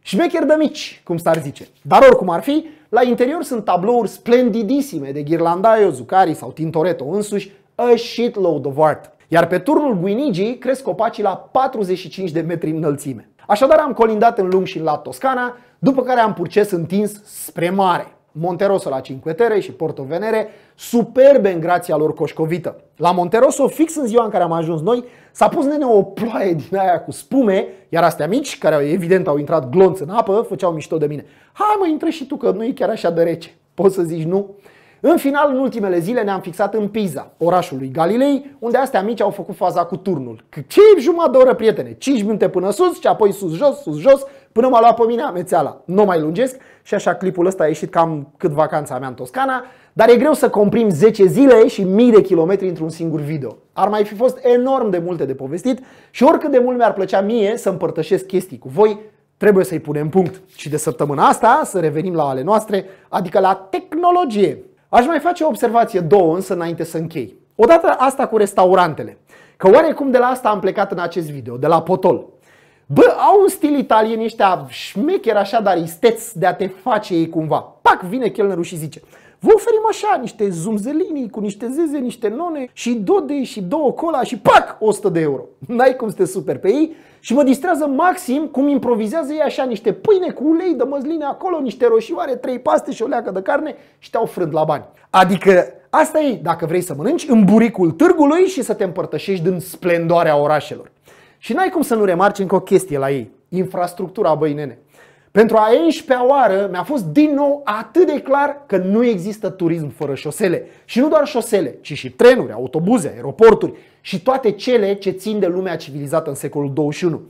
Șmecher de mici, cum s-ar zice. Dar oricum ar fi, la interior sunt tablouri splendidisime de Ghirlandaio, Zucari sau Tintoretto însuși, a shitload of art. Iar pe turnul Guinigi cresc copacii la 45 de metri înălțime. Așadar am colindat în lung și în lat Toscana, după care am purces întins spre mare. Monterosso la Cinque Terre și Porto Venere superbe în grația lor coșcovită. La Monterosso, fix în ziua în care am ajuns noi, s-a pus nene o ploaie din aia cu spume, iar astea mici, care evident au intrat glonț în apă, făceau mișto de mine. Hai mă, intră și tu, că nu e chiar așa de rece. Poți să zici nu? În final, în ultimele zile ne-am fixat în Pisa, orașul lui Galilei, unde astea mici au făcut faza cu turnul. Ce jumătate de oră, prietene? 5 minute până sus și apoi sus, jos, sus, jos, până m-a luat pe mine amețeala. Nu mai lungesc și așa clipul ăsta a ieșit cam cât vacanța mea în Toscana dar e greu să comprim 10 zile și mii de kilometri într-un singur video. Ar mai fi fost enorm de multe de povestit și oricât de mult mi-ar plăcea mie să împărtășesc chestii cu voi, trebuie să-i punem punct. Și de săptămâna asta să revenim la ale noastre, adică la tehnologie. Aș mai face o observație două însă înainte să închei. Odată asta cu restaurantele. Că oarecum de la asta am plecat în acest video, de la Potol. Bă, au un stil italien ăștia șmecher așa, dar isteț de a te face ei cumva. Pac, vine chelnerul și zice – Vă oferim așa niște zumzelini cu niște zeze, niște none și dode și două cola și pac, 100 de euro. N-ai cum să te super pe ei și mă distrează maxim cum improvizează ei așa niște pâine cu ulei de măsline acolo, niște roșioare, trei paste și o leacă de carne și te-au frânt la bani. Adică asta e dacă vrei să mănânci în buricul târgului și să te împărtășești din splendoarea orașelor. Și n-ai cum să nu remarci încă o chestie la ei, infrastructura băi nene. Pentru a 11-a oară mi-a fost din nou atât de clar că nu există turism fără șosele. Și nu doar șosele, ci și trenuri, autobuze, aeroporturi și toate cele ce țin de lumea civilizată în secolul 21.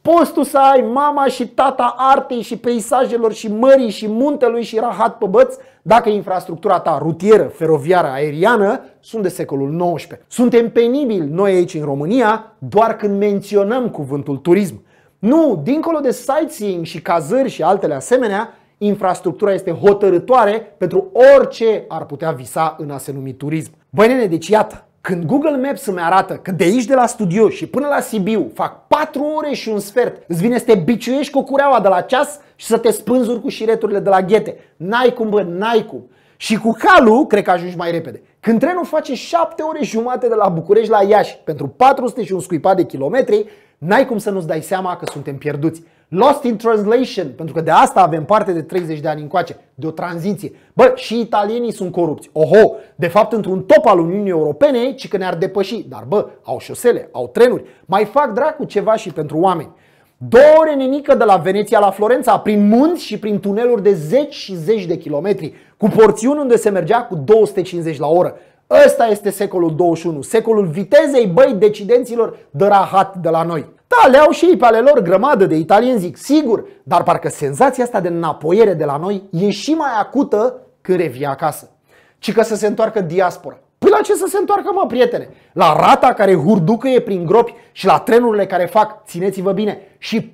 Poți tu să ai mama și tata artei și peisajelor și mării și muntelui și rahat pe băț, dacă infrastructura ta rutieră, feroviară, aeriană sunt de secolul XIX. Suntem penibili noi aici în România doar când menționăm cuvântul turism. Nu, dincolo de sightseeing și cazări și altele asemenea, infrastructura este hotărătoare pentru orice ar putea visa în a se numi turism. Băi nene, deci iată, când Google Maps îmi arată că de aici de la studio și până la Sibiu fac 4 ore și un sfert, îți vine să te biciuiești cu cureaua de la ceas și să te spânzuri cu șireturile de la ghete. N-ai cum, bă, n-ai cum. Și cu calul, cred că ajungi mai repede. Când trenul face 7 ore și jumate de la București la Iași pentru 400 și un scuipat de kilometri, N-ai cum să nu-ți dai seama că suntem pierduți. Lost in translation, pentru că de asta avem parte de 30 de ani încoace, de o tranziție. Bă, și italienii sunt corupți. Oho, de fapt într-un top al Uniunii Europene, ci că ne-ar depăși. Dar bă, au șosele, au trenuri, mai fac dracu ceva și pentru oameni. Două ore nenică de la Veneția la Florența, prin munți și prin tuneluri de zeci și zeci de kilometri, cu porțiuni unde se mergea cu 250 la oră. Ăsta este secolul 21, secolul vitezei, băi, decidenților de rahat de la noi. Da, le au și ei pe ale lor grămadă de italieni, zic, sigur, dar parcă senzația asta de înapoiere de la noi e și mai acută când revii acasă. Ci că să se întoarcă diaspora. Păi la ce să se întoarcă, mă, prietene? La rata care e prin gropi și la trenurile care fac, țineți-vă bine, și 14-15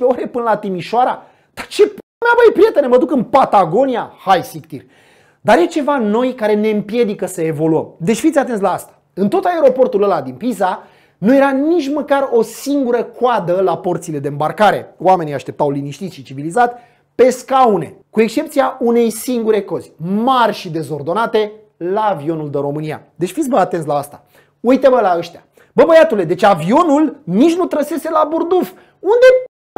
ore până la Timișoara? Dar ce p***a mea, băi, prietene, mă duc în Patagonia? Hai, sictir! Dar e ceva noi care ne împiedică să evoluăm. Deci fiți atenți la asta. În tot aeroportul ăla din Pisa, nu era nici măcar o singură coadă la porțile de îmbarcare. Oamenii așteptau liniștiți și civilizat pe scaune, cu excepția unei singure cozi, mari și dezordonate, la avionul de România. Deci fiți bă atenți la asta. uite bă la ăștia. Bă băiatule, deci avionul nici nu trăsese la burduf. Unde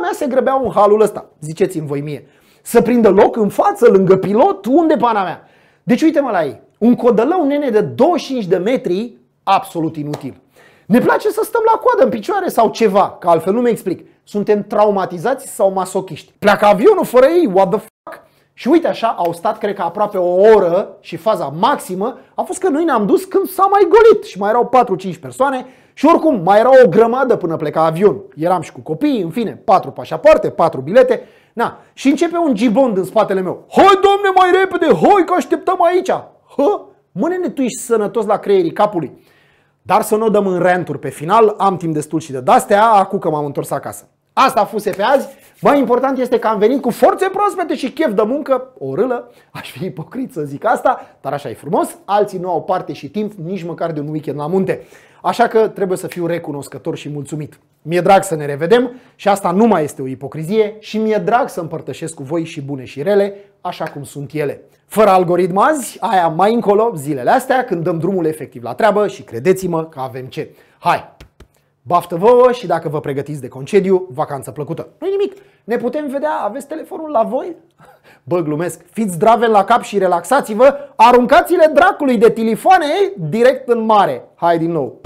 mea se grăbea un halul ăsta? Ziceți-mi voi mie. Să prindă loc în față, lângă pilot? Unde pana mea? Deci uite-mă la ei. Un codălău nene de 25 de metri, absolut inutil. Ne place să stăm la coadă în picioare sau ceva, că altfel nu mi explic. Suntem traumatizați sau masochiști. Pleacă avionul fără ei, what the fuck? Și uite așa, au stat cred că aproape o oră și faza maximă a fost că noi ne-am dus când s-a mai golit și mai erau 4-5 persoane și oricum mai era o grămadă până pleca avionul. Eram și cu copii, în fine, patru pașapoarte, patru bilete Na, și începe un gibond în spatele meu. Hai domne mai repede, Hoi, că așteptăm aici. Hă? Mânene tu ești sănătos la creierii capului. Dar să nu o dăm în renturi pe final, am timp destul și de dastea, acum că m-am întors acasă. Asta fost pe azi. Mai important este că am venit cu forțe proaspete și chef de muncă, o râlă, aș fi ipocrit să zic asta, dar așa e frumos, alții nu au parte și timp nici măcar de un weekend la munte. Așa că trebuie să fiu recunoscător și mulțumit. Mi-e drag să ne revedem și asta nu mai este o ipocrizie și mi-e drag să împărtășesc cu voi și bune și rele, așa cum sunt ele. Fără algoritm azi, aia mai încolo, zilele astea, când dăm drumul efectiv la treabă și credeți-mă că avem ce. Hai! Baftă vouă și dacă vă pregătiți de concediu, vacanță plăcută. nu nimic, ne putem vedea, aveți telefonul la voi? <laughs> Bă, glumesc, fiți drave la cap și relaxați-vă, aruncați-le dracului de tilifoane direct în mare. Hai din nou!